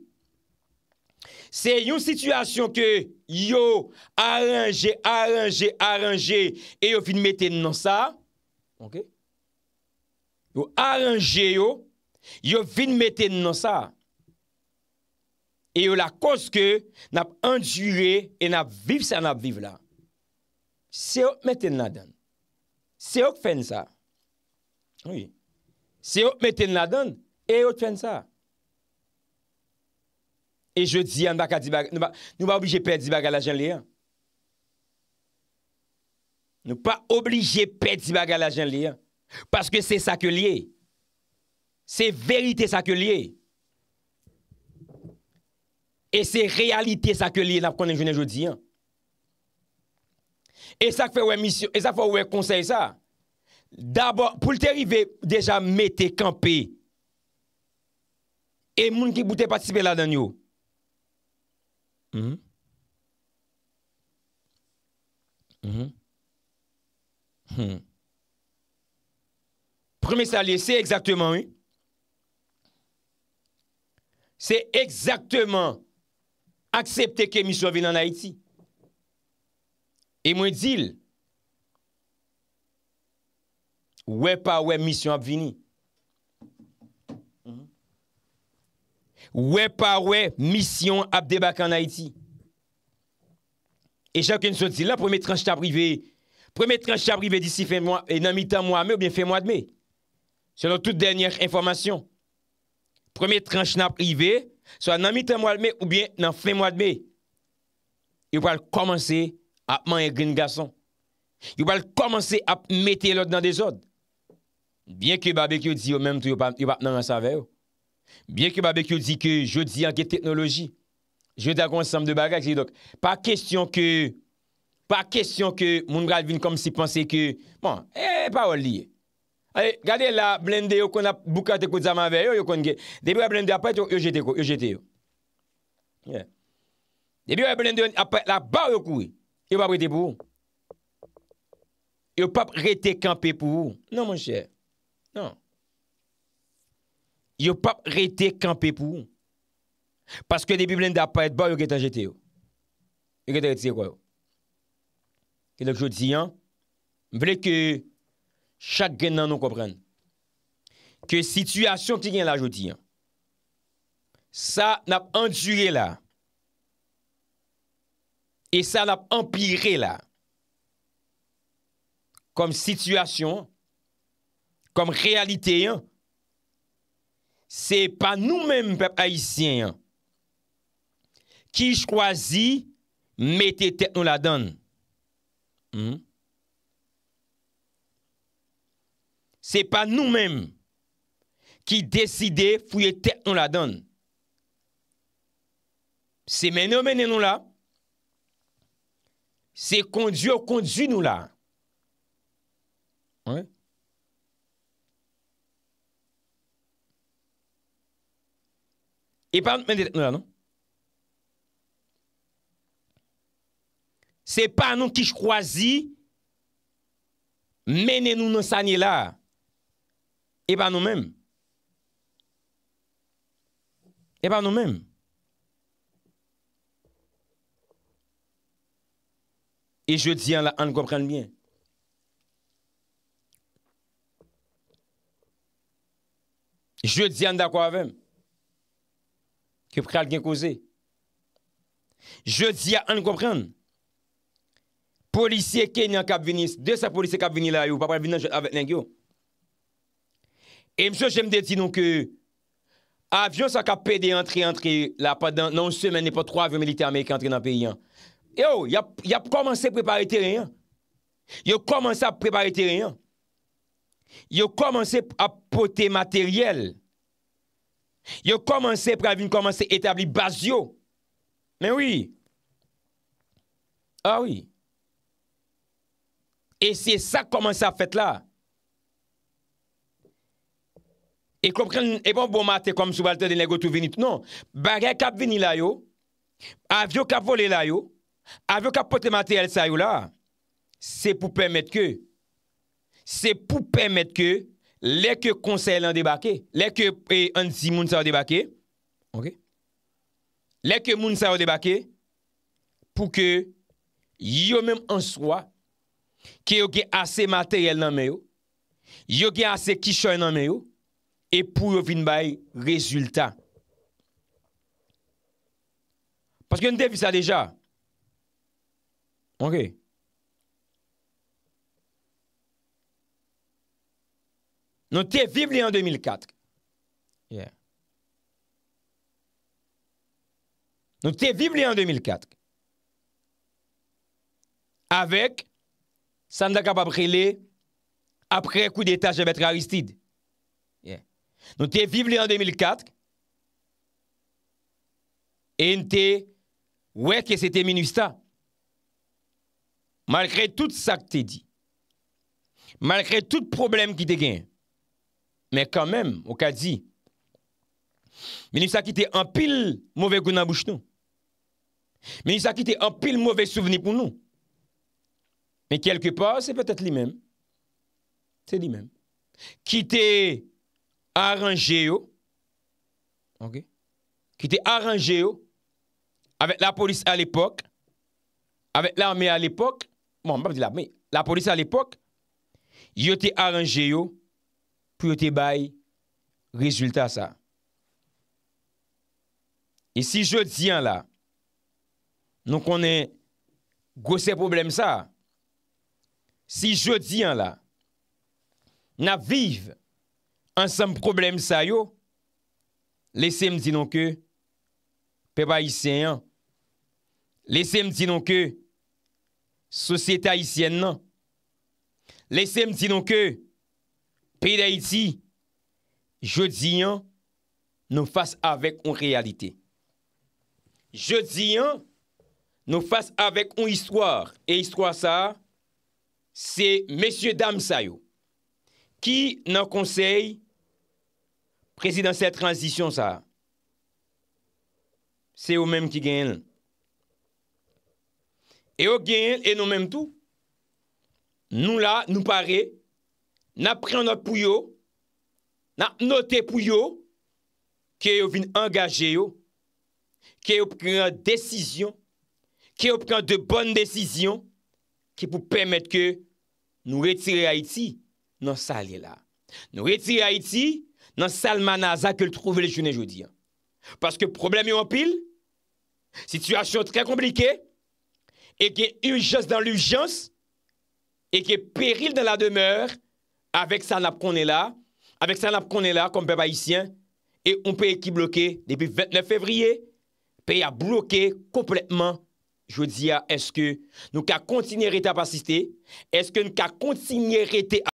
Se yon situasyon ke yo aranje, aranje, aranje, e yo fin meten nan sa, yo aranje yo, yo fin meten nan sa, e yo la koske nap andywe e nap viv sa nap viv la. Se yo meten nan dan, se yo fen sa, se yo meten nan dan, e yo fen sa, E je diyan, nou pa oblije pe di baga la jen liyan. Nou pa oblije pe di baga la jen liyan. Paske se sakye liye. Se verite sakye liye. E se realite sakye liye la konen jen liyan. E sak fe wè misyon, e sak fe wè konsey sa. Dabo, pou lte rive, deja mette kampe. E moun ki boutè patisipe la dan yo. Preme salye, se ekzakteman ou. Se ekzakteman aksepte ke misyon ap vini an Haiti. E mwen dil. Ouwe pa ouwe misyon ap vini. Ouè pa ouè, misyon ap debak an Haiti. E chakèn sou ti la pwemè tranche taprive. Pwemè tranche taprive disi fè mwa, nan mitan mwa mè ou bien fè mwa d'mè. Sè lò tout denyèr informasyon. Pwemè tranche naprive, sò nan mitan mwa d'mè ou bien nan fè mwa d'mè. Yow pal komanse ap man yè gwen gason. Yow pal komanse ap metè lòd nan de zòd. Bien ki babè kyo di yo mèm tou yow pa nan yon save yo. Biye ki babek yo di ke jodi anke teknoloji, jodi anke ansanm de bagak, pa kestyon ke, pa kestyon ke moun bral vin kom si panse ke, bon, e, pa ol liye. Ale, gade la blende yo kon ap, boukate kou zaman veyo yo kon gen, debi yo blende apat yo, yo jete yo, yo jete yo. Ye. Debi yo blende apat la bar yo kou, yo pa brete pou. Yo pa brete kampe pou. Non, moun chèr. Yo pa rete kampe pou. Paske debi blen da pa et ba yo getan jete yo. Yo getan jete yo. Kèdèk jodi yo. Mwen vle ke chak gen nan nou kopren. Kè situasyon ki gen la jodi yo. Sa nap anduje la. E sa nap empire la. Kom situasyon. Kom realite yo. Se pa nou menm pep haisyen yon. Ki chwazi mette tek nou la don. Hmm? Se pa nou menm ki deside fouye tek nou la don. Se menyo menye nou la. Se kondjo kondji nou la. Hmm? E non? Se pa nou ki chkwazi, mene nou nou sanye la, e pa nou menm. E pa nou menm. E je diyan la an kompren mien. Je diyan da kwa avèm. Kyo pre al gen kouze. Je di a an kouprende. Polisye ken yon kap veni, de sa polisye kap veni la yo, pa pre veni an jen avet len gyo. E msè jen mde ti nou ke, avyon sa kap pede yon entre, entre la pa dan, nan semen nè pa 3 avyon milite Amerike entre nan pe yon. Yo, yon komanse pre parete reyon. Yon komanse pre parete reyon. Yon komanse apote materyel. Yo komanse pra vin komanse etabli bas yo. Men wii. A ah wii. E se sa komanse a fet la. E konpren, e bon bon mate kom sou balte de lego tou vinit. Non. Barre kap vinila yo. Avyo kap vole la yo. Avyo kap pote mate el sa yo la. Se pou pemet ke. Se pou pemet ke. Lèk yo konsey lan debake, lèk yo e, anzi moun sa yo debake, lèk yo moun sa yo debake pou ke yo menm answa ki yo ge ase materyel nan men yo, yo ge ase kishoy nan men yo, e pou yo vin bay rezultat. Paske yo n devi sa deja. Ok. Ok. Nou te viv li an 2004. Yeah. Nou te viv li an 2004. Awek, sandak ap ap rele, apre kou de etat, jab etre Aristide. Yeah. Nou te viv li an 2004, en te, weke se te minusta. Malkre tout sa k te di. Malkre tout problem ki te gen. Yeah. Mè kèmèm, ou kèmèm, mè ni sa ki te anpil mouve gounan bouch nou. Mè ni sa ki te anpil mouve souveni pou nou. Mè kelke pa, se pètèt li mèm. Se li mèm. Ki te aranje yo, ki te aranje yo, avèk la polis al epok, avèk la mè al epok, mè mè mè, la polis al epok, yo te aranje yo, pou yo te bay, rezultat sa. E si jodi an la, nou konen, gwo se problem sa, si jodi an la, na viv, an sam problem sa yo, lesèm di nou ke, pe pa isen an, lesèm di nou ke, soseta isen nan, lesèm di nou ke, Pèy da iti, je diyan, nou fase avek ou reyalite. Je diyan, nou fase avek ou histwoar, e histwoar sa, se mesye dam sayo. Ki nan konsey prezidansè transisyon sa? Se ou menm ki gen el. E ou gen el, e nou menm tou. Nou la, nou parey, nan pre anote pou yo, nan note pou yo, ke yo vin angaje yo, ke yo pre anote desisyon, ke yo pre anote de bonne desisyon, ki pou pemet ke nou etire Haiti, nan sal ye la. Nou etire Haiti, nan sal manaza ke l'trouve le jounen joudi. Paske problem yo anpil, sityasyon tre komplike, e ke ujans dan l'ujans, e ke peril dan la demeur, Avèk sa nap konè la, avèk sa nap konè la, konpè baïsyen, e on pe ekibloke debi 29 fevriye, pe ya bloke kompletman. Jou diya, eske nou ka kontinye rete ap asiste, eske nou ka kontinye rete ap asiste.